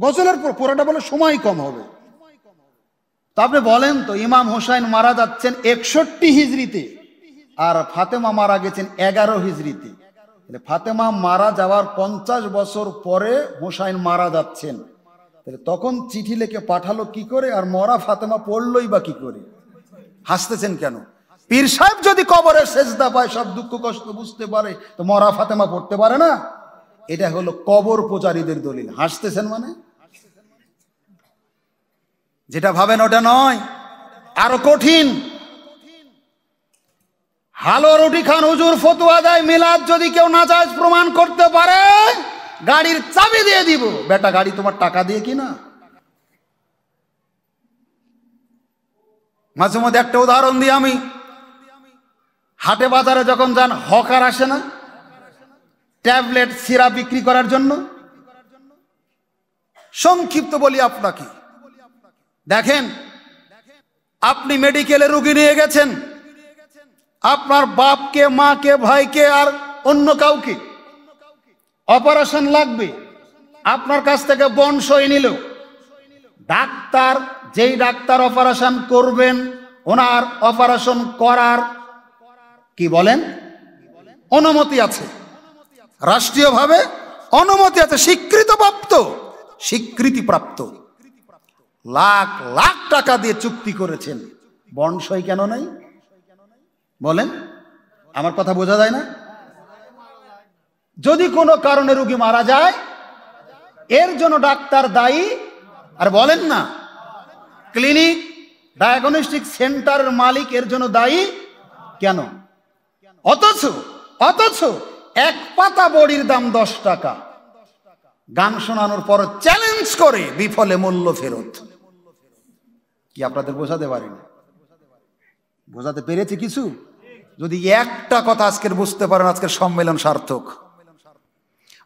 গজলের পোড়াটা বলে সময় কম হবে তা আপনি বলেন তো ইমাম হোসাইন মারা যাচ্ছেন একষট্টি হিজড়িতে আর ফাতেমা মারা গেছেন এগারো হিজড়িতে ফাতেমা মারা যাওয়ার পঞ্চাশ বছর পরে হোসাইন মারা যাচ্ছেন তাহলে তখন চিঠি লেখে পাঠালো কি করে আর মরা ফাতেমা পড়লই বা কি করে হাসতেছেন কেন পীর সাহেব যদি কবরের সেজদা পায় সব দুঃখ কষ্ট বুঝতে পারে তো মরা ফাতেমা পড়তে পারে না এটা হলো কবর পূজারীদের দলিল হাসতেছেন মানে যেটা ভাবেন ওটা নয় আরো কঠিন হালো রুটি খান হুজুর ফতুয়া দেয় মিলাদ যদি কেউ না চায় প্রমাণ করতে পারে গাড়ির চাবি দিয়ে দিব বেটা গাড়ি তোমার টাকা দিয়ে কি না মাঝে মধ্যে একটা উদাহরণ দিই আমি হাটে বাজারে যখন যান হকার আসে না ট্যাবলেট সিরা বিক্রি করার জন্য সংক্ষিপ্ত বলি আপনাকে দেখেন আপনি মেডিকেলে রুগী নিয়ে গেছেন আপনার বাপকে মাকে ভাইকে আর অন্য কাউকে অপারেশন লাগবে আপনার কাছ থেকে বন সই নিল ডাক্তার যেই ডাক্তার অপারেশন করবেন ওনার অপারেশন করার কি বলেন অনুমতি আছে রাষ্ট্রীয়ভাবে অনুমতি আছে স্বীকৃতি স্বীকৃতিপ্রাপ্ত লাখ লাখ টাকা দিয়ে চুক্তি করেছেন সই কেন নাই বলেন আমার কথা বোঝা যায় না যদি কোনো কারণে রুগী মারা যায় এর জন্য ডাক্তার দায়ী আর বলেন না ক্লিনিক ডায়াগনস্টিক সেন্টারের মালিক এর জন্য দায়ী কেন অথচ অথচ এক পাতা বড়ির দাম দশ টাকা গান শোনানোর পর চ্যালেঞ্জ করে বিফলে মূল্য ফেরত কি আপনাদের বোঝাতে পারেন বোঝাতে পেরেছে কিছু যদি একটা কথা আজকের বুঝতে পারেন আজকের সম্মেলন সার্থক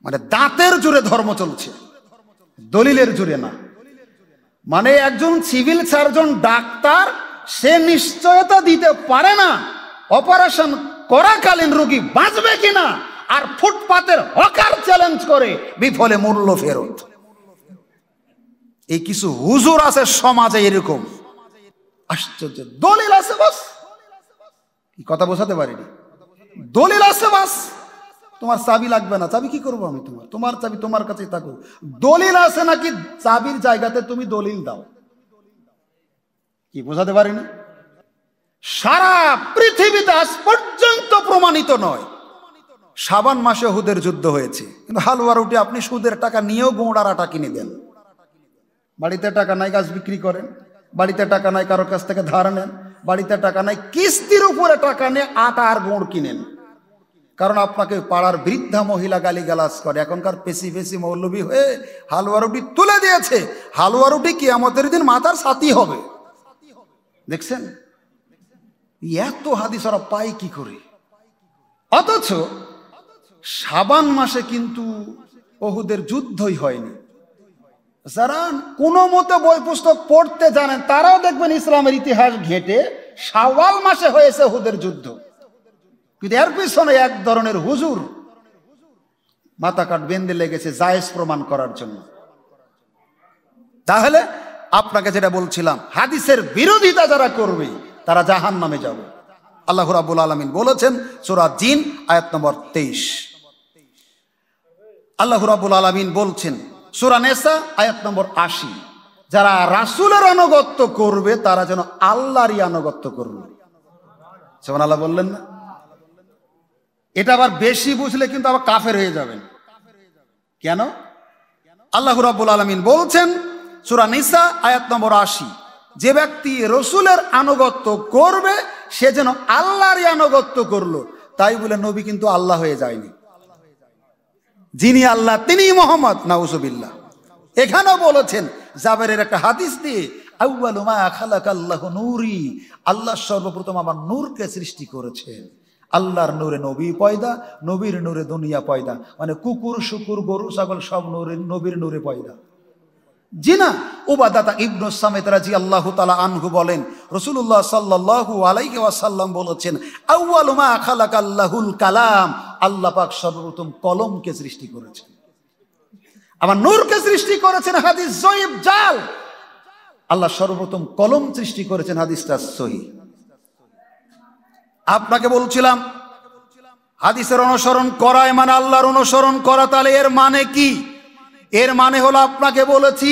মানে দাঁতের জুড়ে ধর্ম চলছে দলিলের জুড়ে না মানে একজন সিভিল সার্জন ডাক্তার সে নিশ্চয়তা দিতে পারে না অপারেশন করাকালীন রোগী বাঁচবে কিনা আর ফুটপাতের হকার চ্যালেঞ্জ করে বিফলে মূল্য ফেরত এই কিছু হুজুর আছে সমাজে এরকম আশ্চর্য দলিল আছে বস কি কথা বোঝাতে পারিনি দলিল আছে বাস তোমার চাবি লাগবে না চাবি কি করবো আমি তোমার তোমার চাবি তোমার কাছে থাকো দলিল আছে নাকি চাবির জায়গাতে তুমি দলিল দাও কি বোঝাতে পারিনি সারা পৃথিবীতে আজ পর্যন্ত প্রমাণিত নয় সাবান মাসে হুদের যুদ্ধ হয়েছে কিন্তু হালুয়া রুটি আপনি সুদের টাকা নিয়েও গোড়ার আটা কিনে দেন বাড়িতে টাকা নাই গাছ বিক্রি করেন বাড়িতে টাকা নাই কারোর কাছ থেকে ধার নেন বাড়িতে টাকা নাই কিস্তির উপরে টাকা নিয়ে আটা আর গুঁড় কিনেন কারণ আপনাকে পাড়ার বৃদ্ধা মহিলা গালি গালাস করে এখনকার পেশি পেশি মৌলভী হয়ে হালুয়া রুটি তুলে দিয়েছে হালুয়া রুটি কি আমাদের দিন মাথার সাথী হবে দেখছেন এত হাদিস ওরা পাই কি করে অথচ সাবান মাসে কিন্তু ওহুদের যুদ্ধই হয়নি যারা কোনো মতে বই পুস্তক পড়তে জানেন তারাও দেখবেন ইসলামের ইতিহাস ঘেঁটে সাওয়াল মাসে হয়েছে হুদের যুদ্ধ কিন্তু এর পিছনে এক ধরনের হুজুর মাথা কাট বেঁধে লেগেছে জায়েজ প্রমাণ করার জন্য তাহলে আপনাকে যেটা বলছিলাম হাদিসের বিরোধিতা যারা করবে তারা জাহান নামে যাবে আল্লাহ রাবুল আলমিন বলেছেন সোরা জিন আয়াত নম্বর তেইশ আল্লাহ রাবুল আলমিন বলছেন সুরানেসা আয়াত নম্বর আশি যারা রাসুলের আনুগত্য করবে তারা যেন আল্লাহরই আনুগত্য করবে সেমন আল্লাহ বললেন না এটা আবার বেশি বুঝলে কিন্তু আবার কাফের হয়ে যাবেন কেন আল্লাহ রাব্বুল আলমিন বলছেন সুরা নিসা আয়াত নম্বর আশি যে ব্যক্তি রসুলের আনুগত্য করবে সে যেন আল্লাহরই আনুগত্য করলো তাই বলে নবী কিন্তু আল্লাহ হয়ে যায়নি যিনি আল্লাহ তিনি মোহাম্মদ নাউজুবিল্লাহ এখানেও বলেছেন জাবেরের একটা হাদিস দিয়ে নূরি আল্লাহ সর্বপ্রথম আমার নূরকে সৃষ্টি করেছেন আল্লাহর নূরে নবী পয়দা নবীর নূরে দুনিয়া পয়দা মানে কুকুর শুকুর গরু ছাগল সব নূরে নবীর নূরে পয়দা জিনা না ওবাদাতা ইবনু সামেদ রাজি আল্লাহ তালা আনহু বলেন রসুল্লাহ সাল্লাহ আলাইহি ওয়াসাল্লাম বলেছেন আউ্বালুমা খালাক আল্লাহুল কালাম আল্লাহ পাক সর্বপ্রথম কলমকে সৃষ্টি করেছেন আবার নূরকে সৃষ্টি করেছেন হাদিস জয়েব জাল আল্লাহ সর্বপ্রথম কলম সৃষ্টি করেছেন হাদিসটা সহি আপনাকে বলছিলাম হাদিসের অনুসরণ করায় মানে আল্লাহর অনুসরণ করা তাহলে এর মানে কি এর মানে হলো আপনাকে বলেছি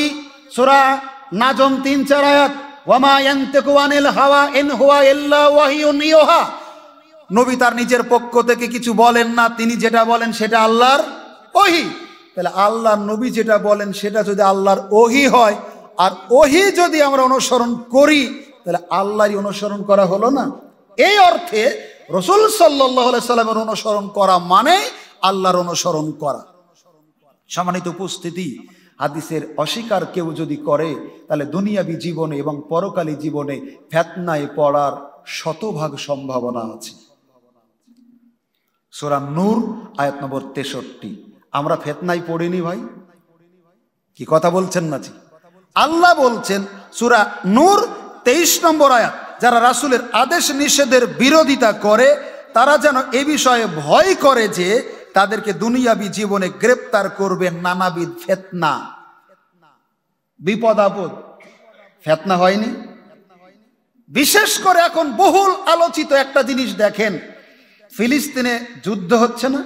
সোরা নাজম তিন চার আয়াত ওয়ামা ইয়ান্তেকুয়ানিল হাওয়া ইন হুয়া ইল্লা ওয়াহিউন ইউহা নবী তার নিজের পক্ষ থেকে কিছু বলেন না তিনি যেটা বলেন সেটা আল্লাহর ওহি তাহলে আল্লাহর নবী যেটা বলেন সেটা যদি আল্লাহর ওহি হয় আর ওহি যদি আমরা অনুসরণ করি তাহলে আল্লাহরই অনুসরণ করা হলো না এই অর্থে রসুল সাল্লাহ সাল্লামের অনুসরণ করা মানে আল্লাহর অনুসরণ করা সম্মানিত উপস্থিতি হাদিসের অস্বীকার কেউ যদি করে তাহলে দুনিয়াবি জীবনে এবং পরকালী জীবনে ফ্যাতনায় পড়ার শতভাগ সম্ভাবনা আছে সোরান নূর আয়াত নম্বর তেষট্টি আমরা ফেতনাই পড়িনি ভাই কি কথা বলছেন না জি আল্লাহ বলছেন সুরা নূর তেইশ নম্বর আয়াত যারা রাসুলের আদেশ নিষেধের বিরোধিতা করে তারা যেন এ বিষয়ে ভয় করে যে তাদেরকে দুনিয়াবি জীবনে গ্রেপ্তার করবে নানাবিধ ফেতনা বিপদ আপদ ফেতনা হয়নি বিশেষ করে এখন বহুল আলোচিত একটা জিনিস দেখেন ফিলিস্তিনে যুদ্ধ হচ্ছে না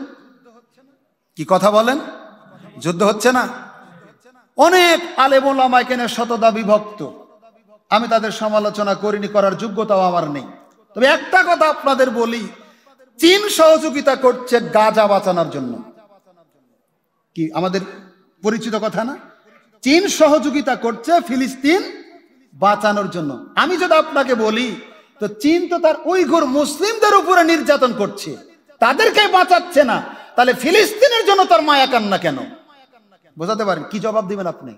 কি কথা বলেন যুদ্ধ হচ্ছে না অনেক আলেমা শতদা বিভক্ত আমি তাদের সমালোচনা করিনি করার যোগ্যতাও আমার নেই তবে একটা কথা আপনাদের বলি চীন সহযোগিতা করছে গাজা বাঁচানোর জন্য কি আমাদের পরিচিত কথা না চীন সহযোগিতা করছে ফিলিস্তিন বাঁচানোর জন্য আমি যদি আপনাকে বলি তো চীন তো তার উইঘুর মুসলিমদের উপরে নির্যাতন করছে তাদেরকে বাঁচাচ্ছে না তাহলে ফিলিস্তিনের জন্য তার মায়া কান্না কেন বোঝাতে পারেন কি জবাব দিবেন আপনি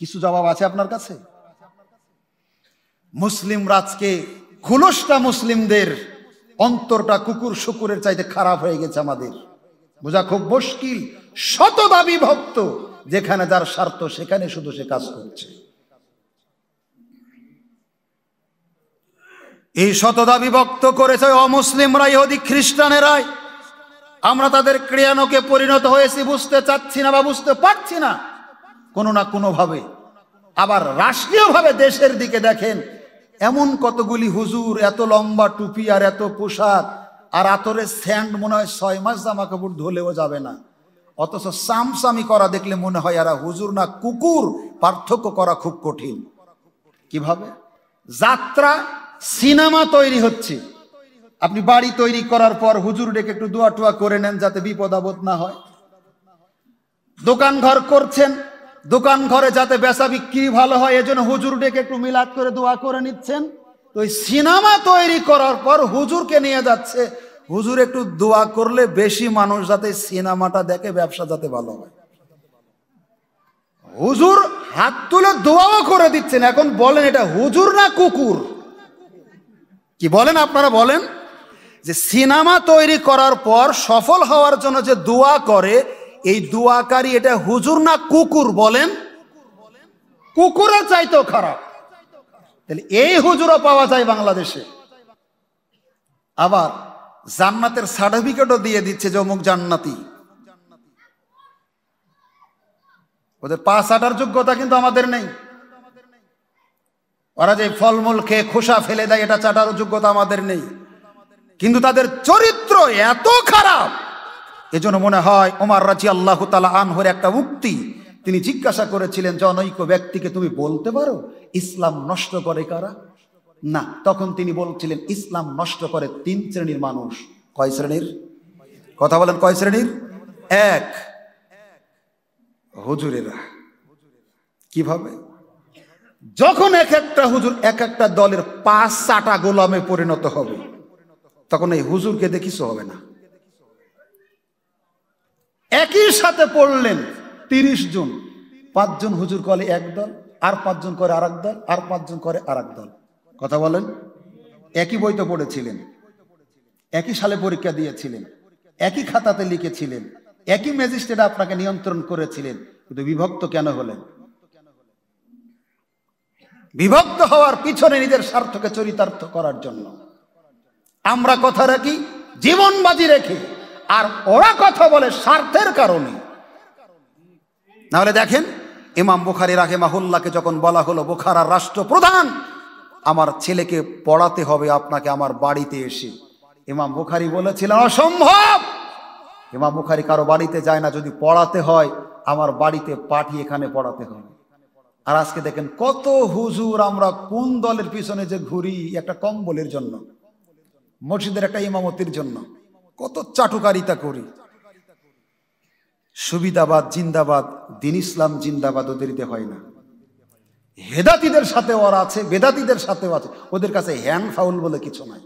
কিছু জবাব আছে আপনার কাছে মুসলিম রাজকে খুলসটা মুসলিমদের অন্তরটা কুকুর শুকুরের চাইতে খারাপ হয়ে গেছে আমাদের বোঝা খুব মুশকিল শতদাবি ভক্ত যেখানে যার স্বার্থ সেখানে শুধু সে কাজ করছে এই শতদা বিভক্ত করেছে অমুসলিমরাই হদি খ্রিস্টানেরাই আমরা তাদের ক্রিয়ানকে পরিণত হয়েছি বুঝতে চাচ্ছি না বা বুঝতে পারছি না কোনো না কোনোভাবে আবার রাষ্ট্রীয়ভাবে দেশের দিকে দেখেন এমন কতগুলি হুজুর এত লম্বা টুপি আর এত পোশাক আর আতরে স্যান্ড মনে হয় ছয় মাস জামা কাপড় ধোলেও যাবে না অথচ সামসামি করা দেখলে মনে হয় এরা হুজুর না কুকুর পার্থক্য করা খুব কঠিন কিভাবে যাত্রা সিনেমা তৈরি হচ্ছে আপনি বাড়ি তৈরি করার পর হুজুর ডেকে একটু দোয়া টোয়া করে নেন যাতে বিপদ আপদ না হয় দোকান ঘর করছেন দোকান ঘরে যাতে বেচা বিক্রি ভালো হয় এজন্য হুজুর ডেকে একটু মিলাদ করে দোয়া করে নিচ্ছেন তো ওই সিনেমা তৈরি করার পর হুজুরকে নিয়ে যাচ্ছে হুজুর একটু দোয়া করলে বেশি মানুষ যাতে সিনেমাটা দেখে ব্যবসা যাতে ভালো হয় হুজুর হাত তুলে দোয়াও করে দিচ্ছেন এখন বলেন এটা হুজুর না কুকুর কি বলেন আপনারা বলেন যে সিনেমা তৈরি করার পর সফল হওয়ার জন্য যে দোয়া করে এই দোয়াকারী এটা হুজুর না কুকুর বলেন কুকুরের চাইতেও খারাপ তাহলে এই হুজুরও পাওয়া যায় বাংলাদেশে আবার জান্নাতের সার্টিফিকেটও দিয়ে দিচ্ছে যে অমুক জান্নাতি ওদের পাঁচ আটার যোগ্যতা কিন্তু আমাদের নেই ওরা যে ফলমূল খেয়ে খোসা ফেলে দেয় এটা চাটার যোগ্যতা আমাদের নেই কিন্তু তাদের চরিত্র এত খারাপ এজন্য মনে হয় ওমার রাজি আল্লাহ তালা আনহর একটা উক্তি তিনি জিজ্ঞাসা করেছিলেন জনৈক ব্যক্তিকে তুমি বলতে পারো ইসলাম নষ্ট করে কারা না তখন তিনি বলছিলেন ইসলাম নষ্ট করে তিন শ্রেণীর মানুষ কয় শ্রেণীর কথা বলেন কয় শ্রেণীর এক হুজুরেরা কিভাবে যখন এক একটা হুজুর এক একটা দলের পাঁচ সাটা গোলামে পরিণত হবে তখন এই হুজুরকে দেখিস হবে না একই সাথে পড়লেন তিরিশ জন পাঁচজন হুজুর কলে এক দল আর পাঁচজন করে আর দল আর পাঁচজন করে আর দল কথা বলেন একই বইতে পড়েছিলেন একই সালে পরীক্ষা দিয়েছিলেন একই খাতাতে লিখেছিলেন একই ম্যাজিস্ট্রেট আপনাকে নিয়ন্ত্রণ করেছিলেন কিন্তু বিভক্ত কেন হলেন বিভক্ত হওয়ার পিছনে নিজের স্বার্থকে চরিতার্থ করার জন্য আমরা কথা রাখি জীবন বাজি রেখে আর ওরা কথা বলে স্বার্থের কারণে নাহলে দেখেন ইমাম বুখারি মাহুল্লাকে যখন বলা হলো বুখারার রাষ্ট্রপ্রধান আমার ছেলেকে পড়াতে হবে আপনাকে আমার বাড়িতে এসে ইমাম বুখারি বলেছিলেন অসম্ভব ইমাম বুখারি কারো বাড়িতে যায় না যদি পড়াতে হয় আমার বাড়িতে পাঠিয়ে এখানে পড়াতে হবে আর আজকে দেখেন কত হুজুর আমরা কোন দলের পিছনে যে ঘুরি একটা কম্বলের জন্য মসজিদের একটা ইমামতির জন্য কত চাটুকারিতা করি সুবিধাবাদ জিন্দাবাদ দিন ইসলাম জিন্দাবাদ ওদের হয় না হেদাতিদের সাথে ওরা আছে বেদাতিদের সাথেও আছে ওদের কাছে হ্যাং ফাউল বলে কিছু নাই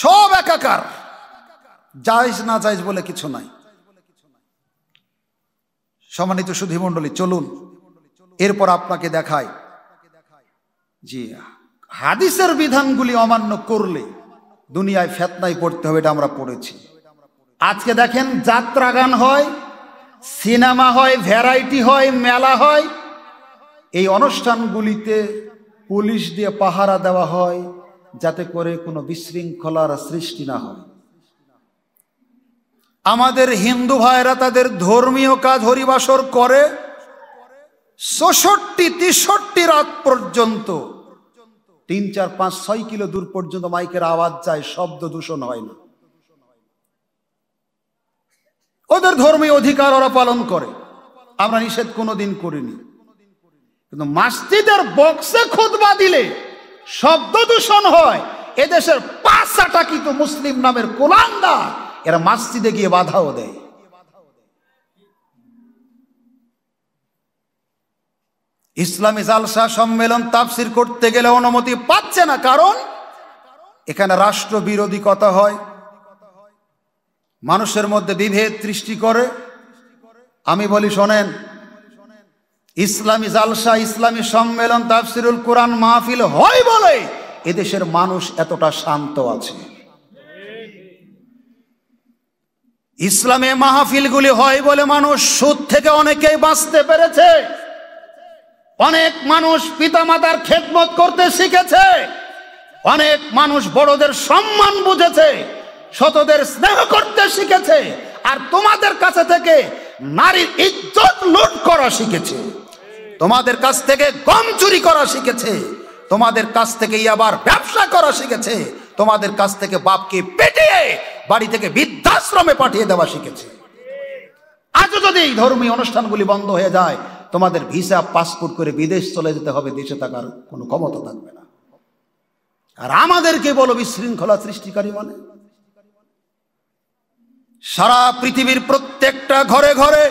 সব একাকার যাইজ না যাইজ বলে কিছু নাই সম্মানিত সুধীমণ্ডলী চলুন এরপর আপনাকে দেখায় জি হাদিসের বিধানগুলি অমান্য করলে দুনিয়ায় ফেতনায় পড়তে হবে এটা আমরা পড়েছি আজকে দেখেন যাত্রা গান হয় সিনেমা হয় ভ্যারাইটি হয় মেলা হয় এই অনুষ্ঠানগুলিতে পুলিশ দিয়ে পাহারা দেওয়া হয় যাতে করে কোনো বিশৃঙ্খলার সৃষ্টি না হয় আমাদের হিন্দু ভাইরা তাদের ধর্মীয় কাজ হরিবাসর করে ষষট্টি তেষট্টি রাত পর্যন্ত তিন চার পাঁচ ছয় কিলো দূর পর্যন্ত মাইকের আওয়াজ যায় শব্দ দূষণ হয় না ওদের ধর্মীয় অধিকার ওরা পালন করে আমরা নিষেধ কোনোদিন করিনি কিন্তু মাস্তিদের বক্সে খুদবা দিলে শব্দ দূষণ হয় এদেশের পাঁচ আটা কিন্তু মুসলিম নামের কোলাঙ্গা এরা মাস্তিদে গিয়ে বাধাও দেয় ইসলামী জালসা সম্মেলন তাফসির করতে গেলে অনুমতি পাচ্ছে না কারণ এখানে রাষ্ট্র বিরোধী কথা হয় মানুষের মধ্যে বিভেদ সৃষ্টি করে আমি বলি শোনেন ইসলামী জালসা ইসলামী সম্মেলন তাফসিরুল কোরআন মাহফিল হয় বলে এদেশের মানুষ এতটা শান্ত আছে ইসলামে মাহফিলগুলি হয় বলে মানুষ সুদ থেকে অনেকেই বাঁচতে পেরেছে অনেক মানুষ পিতামাতার খেদমত করতে শিখেছে অনেক মানুষ বড়দের সম্মান বুঝেছে শতদের স্নেহ করতে শিখেছে আর তোমাদের কাছে থেকে নারীর ইজ্জত লুট করা শিখেছে তোমাদের কাছ থেকে গম চুরি করা শিখেছে তোমাদের কাছ থেকে আবার ব্যবসা করা শিখেছে তোমাদের কাছ থেকে বাপকে পেটিয়ে বাড়ি থেকে বৃদ্ধাশ্রমে পাঠিয়ে দেওয়া শিখেছে আজও যদি এই ধর্মীয় অনুষ্ঠানগুলি বন্ধ হয়ে যায় তোমাদের ভিসা পাসপোর্ট করে বিদেশ চলে যেতে হবে দেশে থাকার কোনো ক্ষমতা থাকবে না আর আমাদেরকে বলো বিশৃঙ্খলা সৃষ্টিকারী মানে সারা পৃথিবীর প্রত্যেকটা ঘরে ঘরে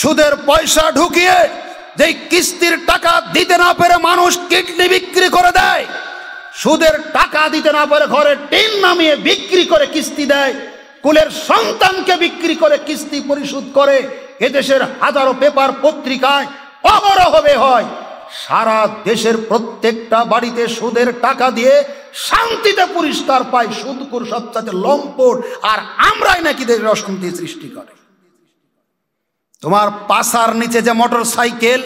সুদের পয়সা ঢুকিয়ে যেই কিস্তির টাকা দিতে না পেরে মানুষ কিডনি বিক্রি করে দেয় সুদের টাকা দিতে না পারে ঘরে টিন নামিয়ে বিক্রি করে কিস্তি দেয় কুলের সন্তানকে বিক্রি করে কিস্তি পরিশোধ করে এদেশের হাজারো পেপার পত্রিকায় হবে হয় সারা দেশের প্রত্যেকটা বাড়িতে সুদের টাকা দিয়ে শান্তিতে পরিষ্কার পায় সুদকুর সবচেয়ে লম্পট আর আমরাই নাকি দেশের অশান্তি সৃষ্টি করে তোমার পাশার নিচে যে মোটর সাইকেল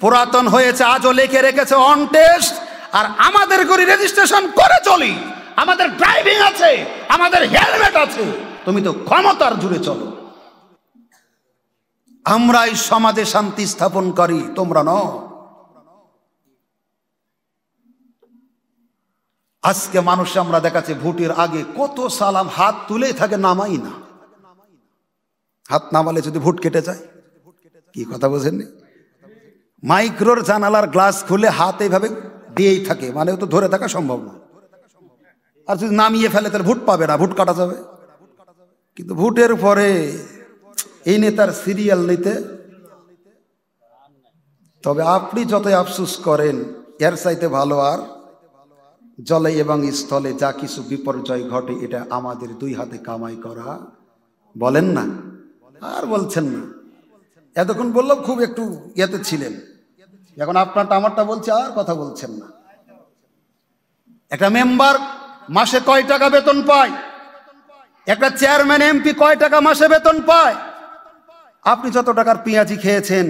পুরাতন হয়েছে আজও লেখে রেখেছে অন টেস্ট আর আমাদের করে রেজিস্ট্রেশন করে চলি আমাদের ড্রাইভিং আছে আমাদের হেলমেট আছে তুমি তো ক্ষমতার জুড়ে চলো এই সমাজে শান্তি স্থাপন করি তোমরা ন আজকে মানুষ আমরা দেখাচ্ছি ভোটের আগে কত সালাম হাত তুলে থাকে নামাই না হাত নামালে যদি ভোট কেটে যায় কি কথা বোঝেননি মাইক্রোর জানালার গ্লাস খুলে হাত এইভাবে দিয়েই থাকে মানে তো ধরে থাকা সম্ভব না আর যদি নামিয়ে ফেলে তাহলে ভোট পাবে না ভোট কাটা যাবে কিন্তু ভোটের পরে এই নেতার সিরিয়াল নিতে তবে আপনি যতই আফসুস করেন এর চাইতে ভালো আর জলে এবং স্থলে যা কিছু বিপর্যয় ঘটে এটা আমাদের দুই হাতে কামাই করা বলেন না আর বলছেন না এতক্ষণ বললাম খুব একটু ইয়েতে ছিলেন এখন আপনারটা আমারটা বলছে আর কথা বলছেন না একটা মেম্বার মাসে কয় টাকা বেতন পায় একটা চেয়ারম্যান এমপি কয় টাকা মাসে বেতন পায় আপনি যত টাকার পেঁয়াজি খেয়েছেন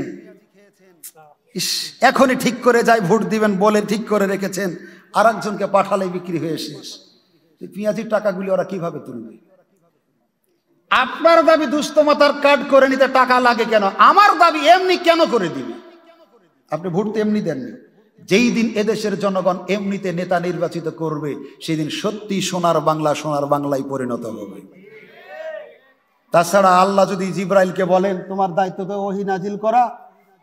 ইস এখনই ঠিক করে যাই ভোট দিবেন বলে ঠিক করে রেখেছেন আর একজনকে পাঠালে বিক্রি হয়ে শেষ পেঁয়াজির টাকাগুলি ওরা কিভাবে তুলবে আপনার দাবি দুস্থমতার কার্ড করে নিতে টাকা লাগে কেন আমার দাবি এমনি কেন করে দিবে আপনি ভোট তো এমনি দেননি যেই দিন এদেশের জনগণ এমনিতে নেতা নির্বাচিত করবে সেদিন সত্যি সোনার বাংলা সোনার বাংলায় পরিণত হবে তাছাড়া আল্লাহ যদি জিব্রাইলকে বলেন তোমার দায়িত্ব তো ওহি নাজিল করা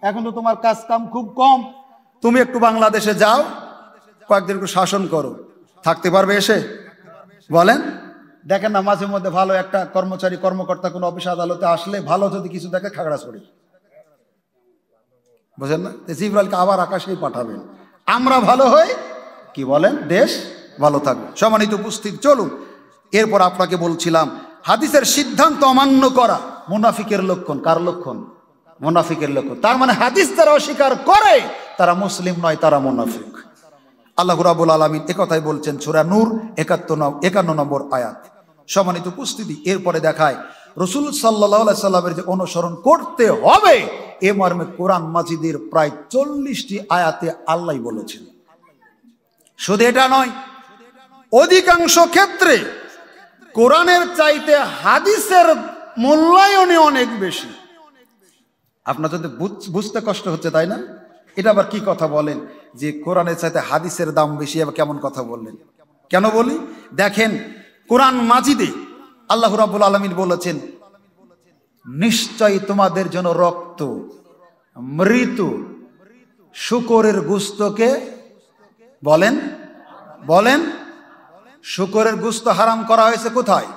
এখন তো তোমার কাজ কাম খুব কম তুমি একটু বাংলাদেশে যাও কয়েকদিন একটু শাসন করো থাকতে পারবে এসে বলেন দেখেন না মাঝে মধ্যে ভালো একটা কর্মচারী কর্মকর্তা কোনো অফিস আদালতে আসলে ভালো যদি কিছু দেখে খাগড়া ছড়ি বুঝেন না জিব্রাইলকে আবার আকাশেই পাঠাবেন আমরা ভালো হই কি বলেন দেশ ভালো থাকবে সমানিত উপস্থিত চলুন এরপর আপনাকে বলছিলাম হাদিসের সিদ্ধান্ত অমান্য করা মুনাফিকের লক্ষণ কার লক্ষণ মুনাফিকের লক্ষণ তার মানে হাদিস তারা অস্বীকার করে তারা মুসলিম নয় তারা মুনাফিক আল্লাহ রাবুল আলমিন একথাই বলছেন ছোড়া নূর একাত্তর একান্ন নম্বর আয়াত সমানিত উপস্থিতি এরপরে দেখায় রসুল সাল্লাহ সাল্লামের যে অনুসরণ করতে হবে এ মর্মে কোরআন মাজিদের প্রায় চল্লিশটি আয়াতে আল্লাহ বলেছেন শুধু এটা নয় অধিকাংশ ক্ষেত্রে কোরআনের চাইতে হাদিসের মূল্যায়নে অনেক বেশি আপনার যদি বুঝতে কষ্ট হচ্ছে তাই না এটা আবার কি কথা বলেন যে কোরআনের চাইতে হাদিসের দাম বেশি আবার কেমন কথা বললেন কেন বলি দেখেন কোরআন মাজিদে আল্লাহ রাবুল আলমিন বলেছেন নিশ্চয় তোমাদের জন্য রক্ত মৃত শুকরের গুস্তকে বলেন বলেন শুকরের গুস্ত হারাম করা হয়েছে কোথায়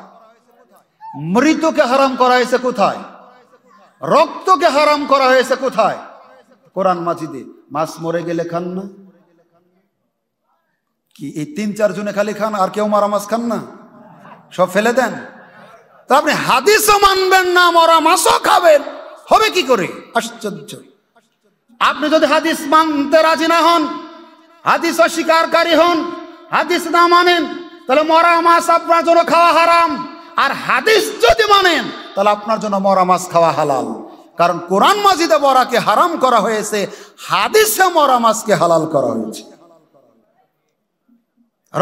মৃতকে হারাম করা হয়েছে কোথায় রক্তকে হারাম করা হয়েছে কোথায় কোরআন মাজিদে মাছ মরে গেলে খান না কি এই তিন চার জনে খালি খান আর কেউ মারা মাছ খান না সব ফেলে দেন তা আপনি হাদিসও মানবেন না মরা মাছও খাবেন হবে কি করে আশ্চর্য আপনি যদি হাদিস মানতে রাজি না হন হাদিস অস্বীকারী হন হাদিস না মানেন তাহলে মরা মাছ আপনার জন্য খাওয়া হারাম আর হাদিস যদি মানেন তাহলে আপনার জন্য মরা মাছ খাওয়া হালাল কারণ কোরআন মাজিদে মরাকে হারাম করা হয়েছে হাদিসে মরা মাছকে হালাল করা হয়েছে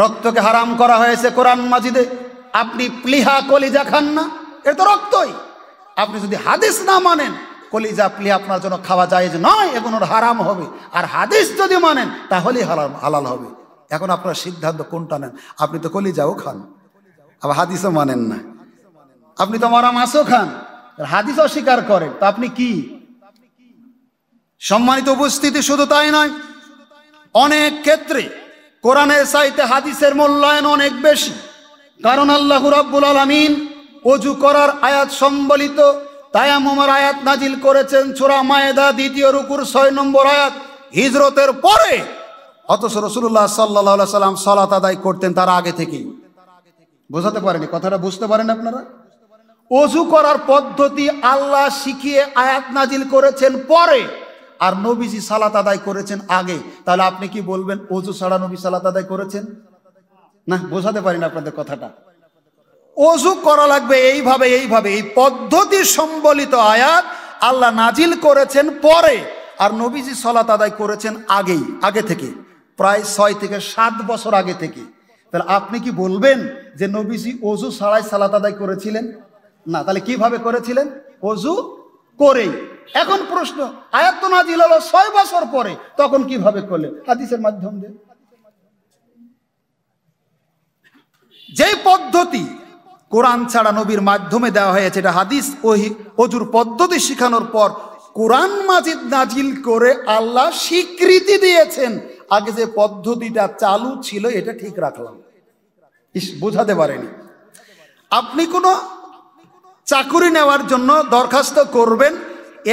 রক্তকে হারাম করা হয়েছে কোরআন মাজিদে আপনি প্লিহা কলিজা খান না এটা তো রক্তই আপনি যদি হাদিস না মানেন কলিজা প্লিহা আপনার জন্য খাওয়া যায় নয় এগুলোর হারাম হবে আর হাদিস যদি মানেন তাহলেই হালাল হালাল হবে এখন আপনার সিদ্ধান্ত কোনটা নেন আপনি তো কলিজাও খান আবার হাদিসও মানেন না আপনি তো মারা মাছও খান হাদিস অস্বীকার করেন তো আপনি কি সম্মানিত উপস্থিতি শুধু তাই নয় অনেক ক্ষেত্রে কোরআনের সাইতে হাদিসের মূল্যায়ন অনেক বেশি কারণ আল্লাহ রাব্বুল আলমিন অজু করার আয়াত সম্বলিত তায়ামুমার আয়াত নাজিল করেছেন চূড়া মায়েদা দ্বিতীয় রুকুর ছয় নম্বর আয়াত হিজরতের পরে অথচ রসুল্লাহ সাল্লাহ সাল্লাম সলাত আদায় করতেন তার আগে থেকেই বোঝাতে পারেনি কথাটা বুঝতে পারেন আপনারা অজু করার পদ্ধতি আল্লাহ শিখিয়ে আয়াত নাজিল করেছেন পরে আর নবীজি সালাত আদায় করেছেন আগে তাহলে আপনি কি বলবেন অজু ছাড়া নবী সালাত আদায় করেছেন না বোঝাতে পারিনি আপনাদের কথাটা অজু করা লাগবে এইভাবে এইভাবে এই পদ্ধতি সম্বলিত আয়াত আল্লাহ নাজিল করেছেন পরে আর নবীজি সলাত আদায় করেছেন আগেই আগে থেকে প্রায় ছয় থেকে সাত বছর আগে থেকে তাহলে আপনি কি বলবেন যে নবীজি অজু ছাড়াই সালাত আদায় করেছিলেন না তাহলে কিভাবে করেছিলেন অজু করেই এখন প্রশ্ন আয়াত নাজিল হলো ছয় বছর পরে তখন কিভাবে করলেন হাদিসের মাধ্যম দিয়ে যে পদ্ধতি কোরআন ছাড়া নবীর মাধ্যমে দেওয়া হয়েছে এটা হাদিস ওহি অজুর পদ্ধতি শেখানোর পর কোরআন মাজিদ নাজিল করে আল্লাহ স্বীকৃতি দিয়েছেন আগে যে পদ্ধতিটা চালু ছিল এটা ঠিক রাখলাম বোঝাতে পারেনি আপনি কোনো চাকুরি নেওয়ার জন্য দরখাস্ত করবেন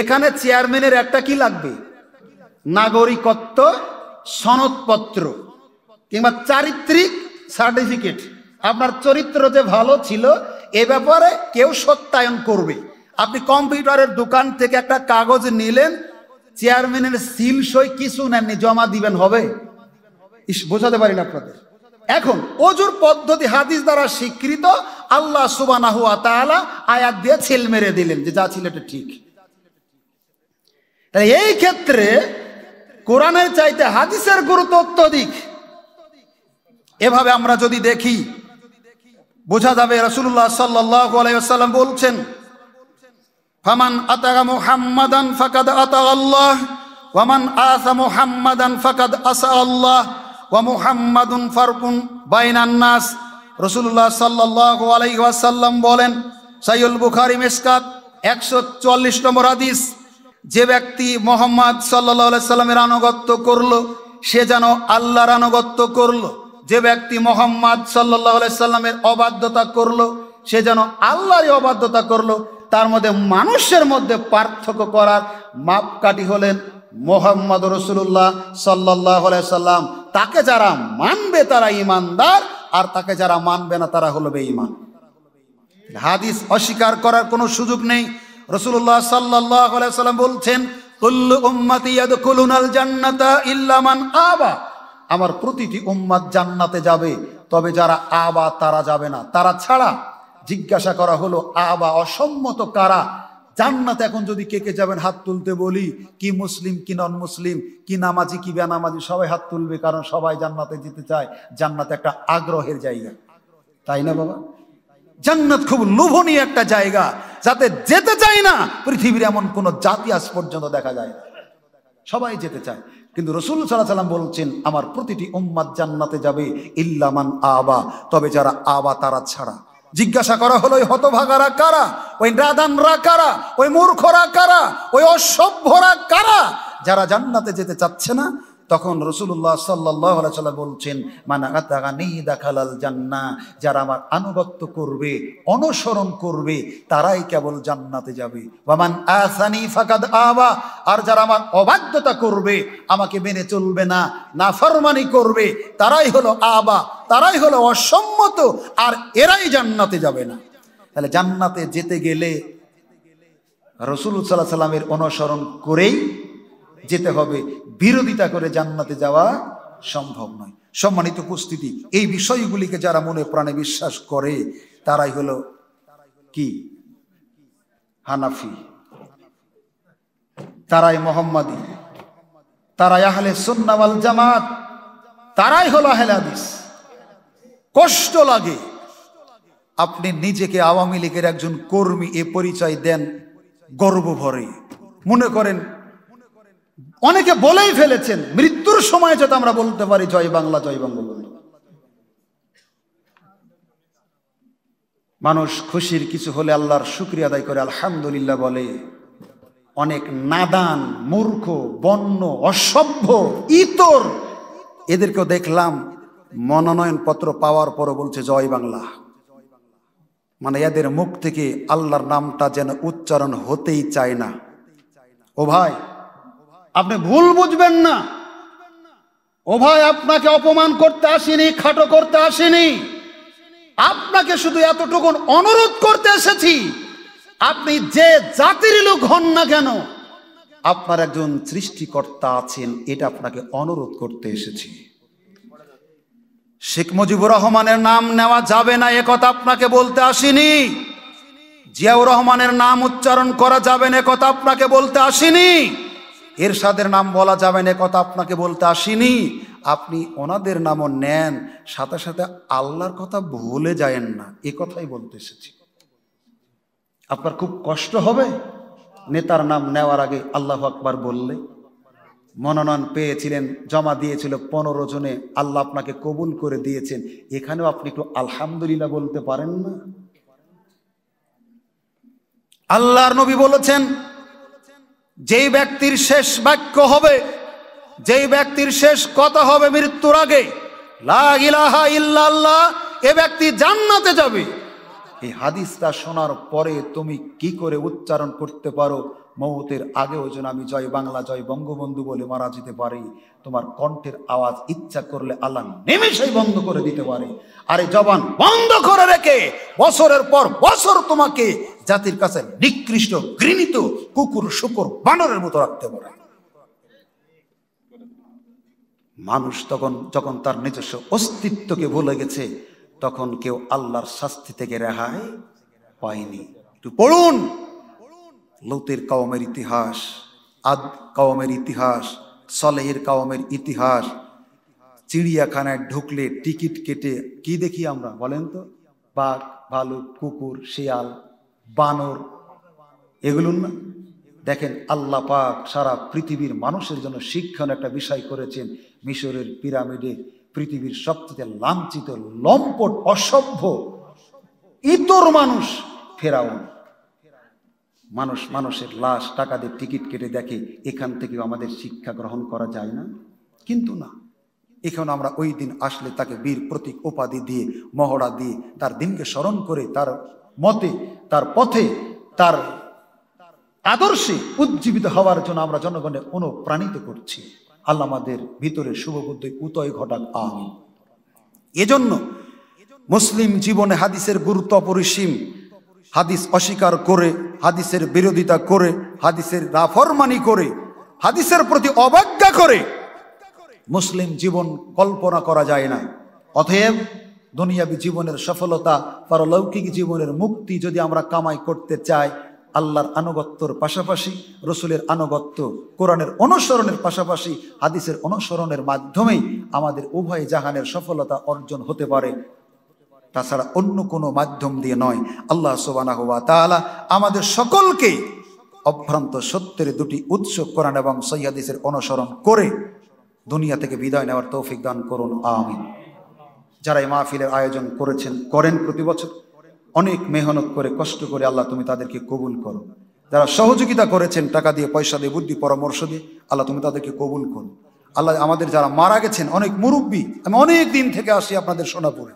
এখানে চেয়ারম্যানের একটা কি লাগবে নাগরিকত্ব সনদপত্র কিংবা চারিত্রিক সার্টিফিকেট আপনার চরিত্র যে ভালো ছিল এ ব্যাপারে কেউ সত্যায়ন করবে আপনি কম্পিউটারের দোকান থেকে একটা কাগজ নিলেন চেয়ারম্যানের সিল সই কিছু নেননি জমা দিবেন হবে বোঝাতে পারি না আপনাদের এখন অজুর পদ্ধতি হাদিস দ্বারা স্বীকৃত আল্লাহ সুবানা হুয়া তালা আয়াত দিয়ে ছেল মেরে দিলেন যে যা ছিল এটা ঠিক এই ক্ষেত্রে কোরআনের চাইতে হাদিসের গুরুত্ব অত্যধিক এভাবে আমরা যদি দেখি বোঝা যাবে রসুল্লাহ সাল্লাহ আলাই বলছেন ফামান আতাগা মুহাম্মাদান ফাকাদ আতা আল্লাহ ওয়ামান আসা মুহাম্মাদান ফাকাদ আসা আল্লাহ ওয়া ফারকুন বাইনান নাস রসুল্লাহ সাল্লাহ আলাইসাল্লাম বলেন সাইউল বুখারি মিসকাত একশো চুয়াল্লিশ হাদিস যে ব্যক্তি মোহাম্মদ সাল্লাহ সাল্লামের আনুগত্য করল সে যেন আল্লাহর আনুগত্য করল যে ব্যক্তি মোহাম্মদ সাল্লাহ সাল্লামের অবাধ্যতা করল সে যেন আল্লাহরই অবাধ্যতা করলো তার মধ্যে মানুষের মধ্যে পার্থক্য করার মাপকাঠি হলেন মোহাম্মদ রসুল্লাহ সাল্লাহ সাল্লাম তাকে যারা মানবে তারা ইমানদার আর তাকে যারা মানবে না তারা হলো বেঈমান হাদিস অস্বীকার করার কোনো সুযোগ নেই রসুল্লাহ সাল্লাহ সাল্লাম বলছেন জান্নাতা আবা আমার প্রতিটি উম্মাদ জান্নাতে যাবে তবে যারা আবা তারা যাবে না তারা ছাড়া জিজ্ঞাসা করা হলো আবা অসম্মত কারা জান্নাত এখন যদি কে কে যাবেন হাত তুলতে বলি কি মুসলিম কি নন মুসলিম কি নামাজি কি বেনামাজি সবাই হাত তুলবে কারণ সবাই জান্নাতে যেতে চায় জান্নাত একটা আগ্রহের জায়গা তাই না বাবা জান্নাত খুব লোভনীয় একটা জায়গা যাতে যেতে চায় না পৃথিবীর এমন কোন জাতি আজ পর্যন্ত দেখা যায় না সবাই যেতে চায় কিন্তু রসুল সাল্লাহ সাল্লাম বলছেন আমার প্রতিটি উম্মাদ জান্নাতে যাবে ইল্লামান আবা তবে যারা আবা তারা ছাড়া জিজ্ঞাসা করা হলো ওই হতভাগারা কারা ওই রাধানরা কারা ওই মূর্খরা কারা ওই অসভ্যরা কারা যারা জান্নাতে যেতে চাচ্ছে না তখন রসুল্লাহ সাল্লাহ বলছেন মানাগাতাল জান্না যারা আমার আনুগত্য করবে অনুসরণ করবে তারাই কেবল জান্নাতে যাবে আসানি আবা আর যারা আমার অবাধ্যতা করবে আমাকে মেনে চলবে না না ফরমানি করবে তারাই হলো আবা তারাই হলো অসম্মত আর এরাই জান্নাতে যাবে না তাহলে জান্নাতে যেতে গেলে রসুল সাল্লাহ সাল্লামের অনুসরণ করেই যেতে হবে বিরোধিতা করে জান্নাতে যাওয়া সম্ভব নয় সম্মানিত উপস্থিতি এই বিষয়গুলিকে যারা মনে প্রাণে বিশ্বাস করে তারাই হলো কি হানাফি তারাই মোহাম্মদ তারাই আহলে সন্নাওয়াল জামাত তারাই হলো আহলে আদিস কষ্ট লাগে আপনি নিজেকে আওয়ামী লীগের একজন কর্মী এ পরিচয় দেন গর্ব ভরে মনে করেন অনেকে বলেই ফেলেছেন মৃত্যুর সময় যাতে আমরা বলতে পারি জয় বাংলা জয় বঙ্গবন্ধু মানুষ খুশির কিছু হলে আল্লাহর শুক্রিয়া আদায় করে আলহামদুলিল্লাহ বলে অনেক নাদান মূর্খ বন্য অসভ্য ইতর এদেরকেও দেখলাম মনোনয়ন পত্র পাওয়ার পরও বলছে জয় বাংলা মানে এদের মুখ থেকে আল্লাহর নামটা যেন উচ্চারণ হতেই চায় না ও ভাই আপনি ভুল বুঝবেন না ও ভাই আপনাকে অপমান করতে আসিনি খাটো করতে আসিনি আপনাকে শুধু এতটুকুন অনুরোধ করতে এসেছি আপনি যে জাতির লোক হন না কেন আপনার একজন সৃষ্টিকর্তা আছেন এটা আপনাকে অনুরোধ করতে এসেছি শেখ মুজিবুর রহমানের নাম নেওয়া যাবে না একথা আপনাকে বলতে আসিনি জিয়াউর রহমানের নাম উচ্চারণ করা যাবে না একথা আপনাকে বলতে আসিনি এরশাদের নাম বলা যাবে না কথা আপনাকে বলতে আসিনি আপনি ওনাদের নামও নেন সাথে সাথে আল্লাহর কথা ভুলে যায়েন না এ কথাই বলতে এসেছি আপনার খুব কষ্ট হবে নেতার নাম নেওয়ার আগে আল্লাহ আকবার বললে মনোনয়ন পেয়েছিলেন জমা দিয়েছিল পনেরো জনে আল্লাহ আপনাকে কবুল করে দিয়েছেন এখানেও আপনি একটু আলহামদুলিল্লাহ বলতে পারেন না আল্লাহর নবী বলেছেন যেই ব্যক্তির শেষ বাক্য হবে যেই ব্যক্তির শেষ কথা হবে মৃত্যুর আগে ইল্লাল্লাহ এ ব্যক্তি জান্নাতে যাবে এই হাদিসটা শোনার পরে তুমি কি করে উচ্চারণ করতে পারো মহতের আগেও যেন আমি জয় বাংলা জয় বঙ্গবন্ধু বলে মারা যেতে পারি তোমার কণ্ঠের আওয়াজ ইচ্ছা করলে আল্লাহ নিমেষেই বন্ধ করে দিতে পারে আরে জবান বন্ধ করে রেখে বছরের পর বছর তোমাকে জাতির কাছে নিকৃষ্ট ঘৃণিত কুকুর শুকুর বানরের মতো রাখতে পারে মানুষ তখন যখন তার নিজস্ব অস্তিত্বকে ভুলে গেছে তখন কেউ আল্লাহর শাস্তি থেকে রেহাই পায়নি একটু পড়ুন লোতের কাওমের ইতিহাস আদ কাওমের ইতিহাস সলেহের কাওমের ইতিহাস চিড়িয়াখানায় ঢুকলে টিকিট কেটে কি দেখি আমরা বলেন তো বাঘ ভালুক কুকুর শিয়াল বানর এগুলো না দেখেন আল্লাহ পাক সারা পৃথিবীর মানুষের জন্য শিক্ষণ একটা বিষয় করেছেন মিশরের পিরামিডে পৃথিবীর সবথেকে লাঞ্ছিত লম্পট অসভ্য ইতর মানুষ ফেরাউন মানুষ মানুষের লাশ টাকা দিয়ে টিকিট কেটে দেখে এখান থেকেও আমাদের শিক্ষা গ্রহণ করা যায় না কিন্তু না এখানে আমরা ওই দিন আসলে তাকে বীর প্রতীক উপাধি দিয়ে মহড়া দিয়ে তার দিনকে স্মরণ করে তার মতে তার পথে তার আদর্শে উজ্জীবিত হওয়ার জন্য আমরা জনগণে অনুপ্রাণিত করছি আল্লাহ আমাদের ভিতরে শুভবুদ্ধি উতয় ঘটান আমি এজন্য মুসলিম জীবনে হাদিসের গুরুত্ব অপরিসীম হাদিস অস্বীকার করে হাদিসের বিরোধিতা করে হাদিসের রাফরমানি করে হাদিসের প্রতি অবজ্ঞা করে মুসলিম জীবন কল্পনা করা যায় না অতএব দুনিয়াবি জীবনের সফলতা পারলৌকিক জীবনের মুক্তি যদি আমরা কামাই করতে চাই আল্লাহর আনুগত্যর পাশাপাশি রসুলের আনুগত্য কোরআনের অনুসরণের পাশাপাশি হাদিসের অনুসরণের মাধ্যমেই আমাদের উভয় জাহানের সফলতা অর্জন হতে পারে তাছাড়া অন্য কোনো মাধ্যম দিয়ে নয় আল্লাহ সোবানাহ তালা আমাদের সকলকে অভ্রান্ত সত্যের দুটি উৎস কোরআন এবং সৈয়াদিসের অনুসরণ করে দুনিয়া থেকে বিদায় নেওয়ার তৌফিক দান করুন আমিন যারা এই মাহফিলের আয়োজন করেছেন করেন প্রতি বছর অনেক মেহনত করে কষ্ট করে আল্লাহ তুমি তাদেরকে কবুল করো যারা সহযোগিতা করেছেন টাকা দিয়ে পয়সা দিয়ে বুদ্ধি পরামর্শ দিয়ে আল্লাহ তুমি তাদেরকে কবুল করো আল্লাহ আমাদের যারা মারা গেছেন অনেক মুরব্বী আমি অনেক দিন থেকে আসি আপনাদের সোনাপুরে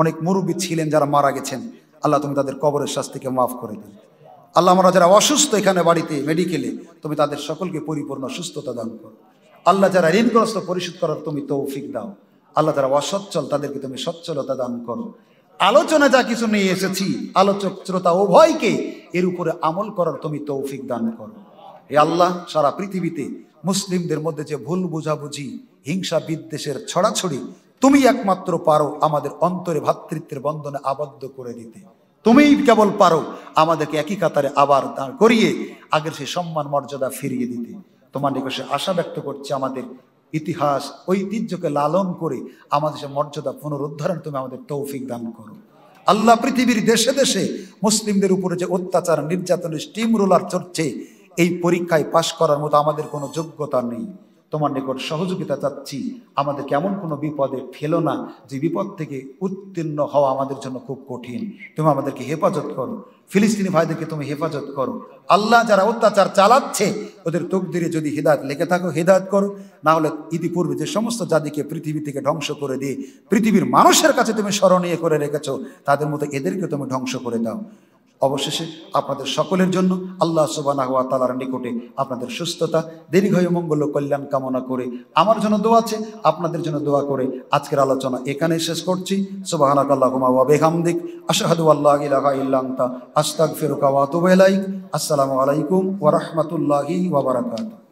অনেক মুরব্বী ছিলেন যারা মারা গেছেন আল্লাহ তুমি তাদের কবরের শাস্তিকে মাফ করে দিন আল্লাহ আমরা যারা অসুস্থ এখানে বাড়িতে মেডিকেলে তুমি তাদের সকলকে পরিপূর্ণ সুস্থতা দান করো আল্লাহ যারা ঋণগ্রস্ত পরিশোধ করার তুমি তৌফিক দাও আল্লাহ তারা অসচ্ছল তাদেরকে তুমি সচ্ছলতা দান করো আলোচনা যা কিছু নিয়ে এসেছি আলোচক শ্রোতা উভয়কে এর উপরে আমল করার তুমি তৌফিক দান করো এ আল্লাহ সারা পৃথিবীতে মুসলিমদের মধ্যে যে ভুল বুঝাবুঝি হিংসা বিদ্বেষের ছড়াছড়ি তুমি একমাত্র পারো আমাদের অন্তরে ভাতৃত্বের বন্ধনে আবদ্ধ করে দিতে তুমি কেবল পারো আমাদেরকে একই কাতারে আবার করিয়ে আগের সেই সম্মান মর্যাদা ফিরিয়ে দিতে তোমার নিকশে আশা ব্যক্ত করছে আমাদের ইতিহাস ঐতিহ্যকে লালন করে আমাদের সে মর্যাদা পুনরুদ্ধারণ তুমি আমাদের তৌফিক দান করো আল্লাহ পৃথিবীর দেশে দেশে মুসলিমদের উপরে যে অত্যাচার নির্যাতনের স্টিম রোলার চড়ছে এই পরীক্ষায় পাশ করার মতো আমাদের কোনো যোগ্যতা নেই তোমার নিকট সহযোগিতা চাচ্ছি আমাদের কেমন কোনো বিপদে ফেলো না যে বিপদ থেকে উত্তীর্ণ হওয়া আমাদের জন্য খুব কঠিন তুমি আমাদেরকে হেফাজত করো ফিলিস্তিনি ভাইদেরকে তুমি হেফাজত করো আল্লাহ যারা অত্যাচার চালাচ্ছে ওদের তকদিরে যদি হেদায়ত লেগে থাকো হেদায়ত করো না হলে ইতিপূর্বে যে সমস্ত জাতিকে পৃথিবী থেকে ধ্বংস করে দিয়ে পৃথিবীর মানুষের কাছে তুমি স্মরণীয় করে রেখেছো তাদের মতো এদেরকে তুমি ধ্বংস করে দাও অবশেষে আপনাদের সকলের জন্য আল্লাহ সুবানা হওয়া তালার নিকটে আপনাদের সুস্থতা দীর্ঘয় মঙ্গল কল্যাণ কামনা করে আমার জন্য দোয়া আছে আপনাদের জন্য দোয়া করে আজকের আলোচনা এখানেই শেষ করছি সুবাহিক আল্লাহমা আল্লাহ আস্তাক ফেরুকা ওয়াতুবাইক আসসালামু আলাইকুম ওরহমতুল্লাহি ওবরাকাতু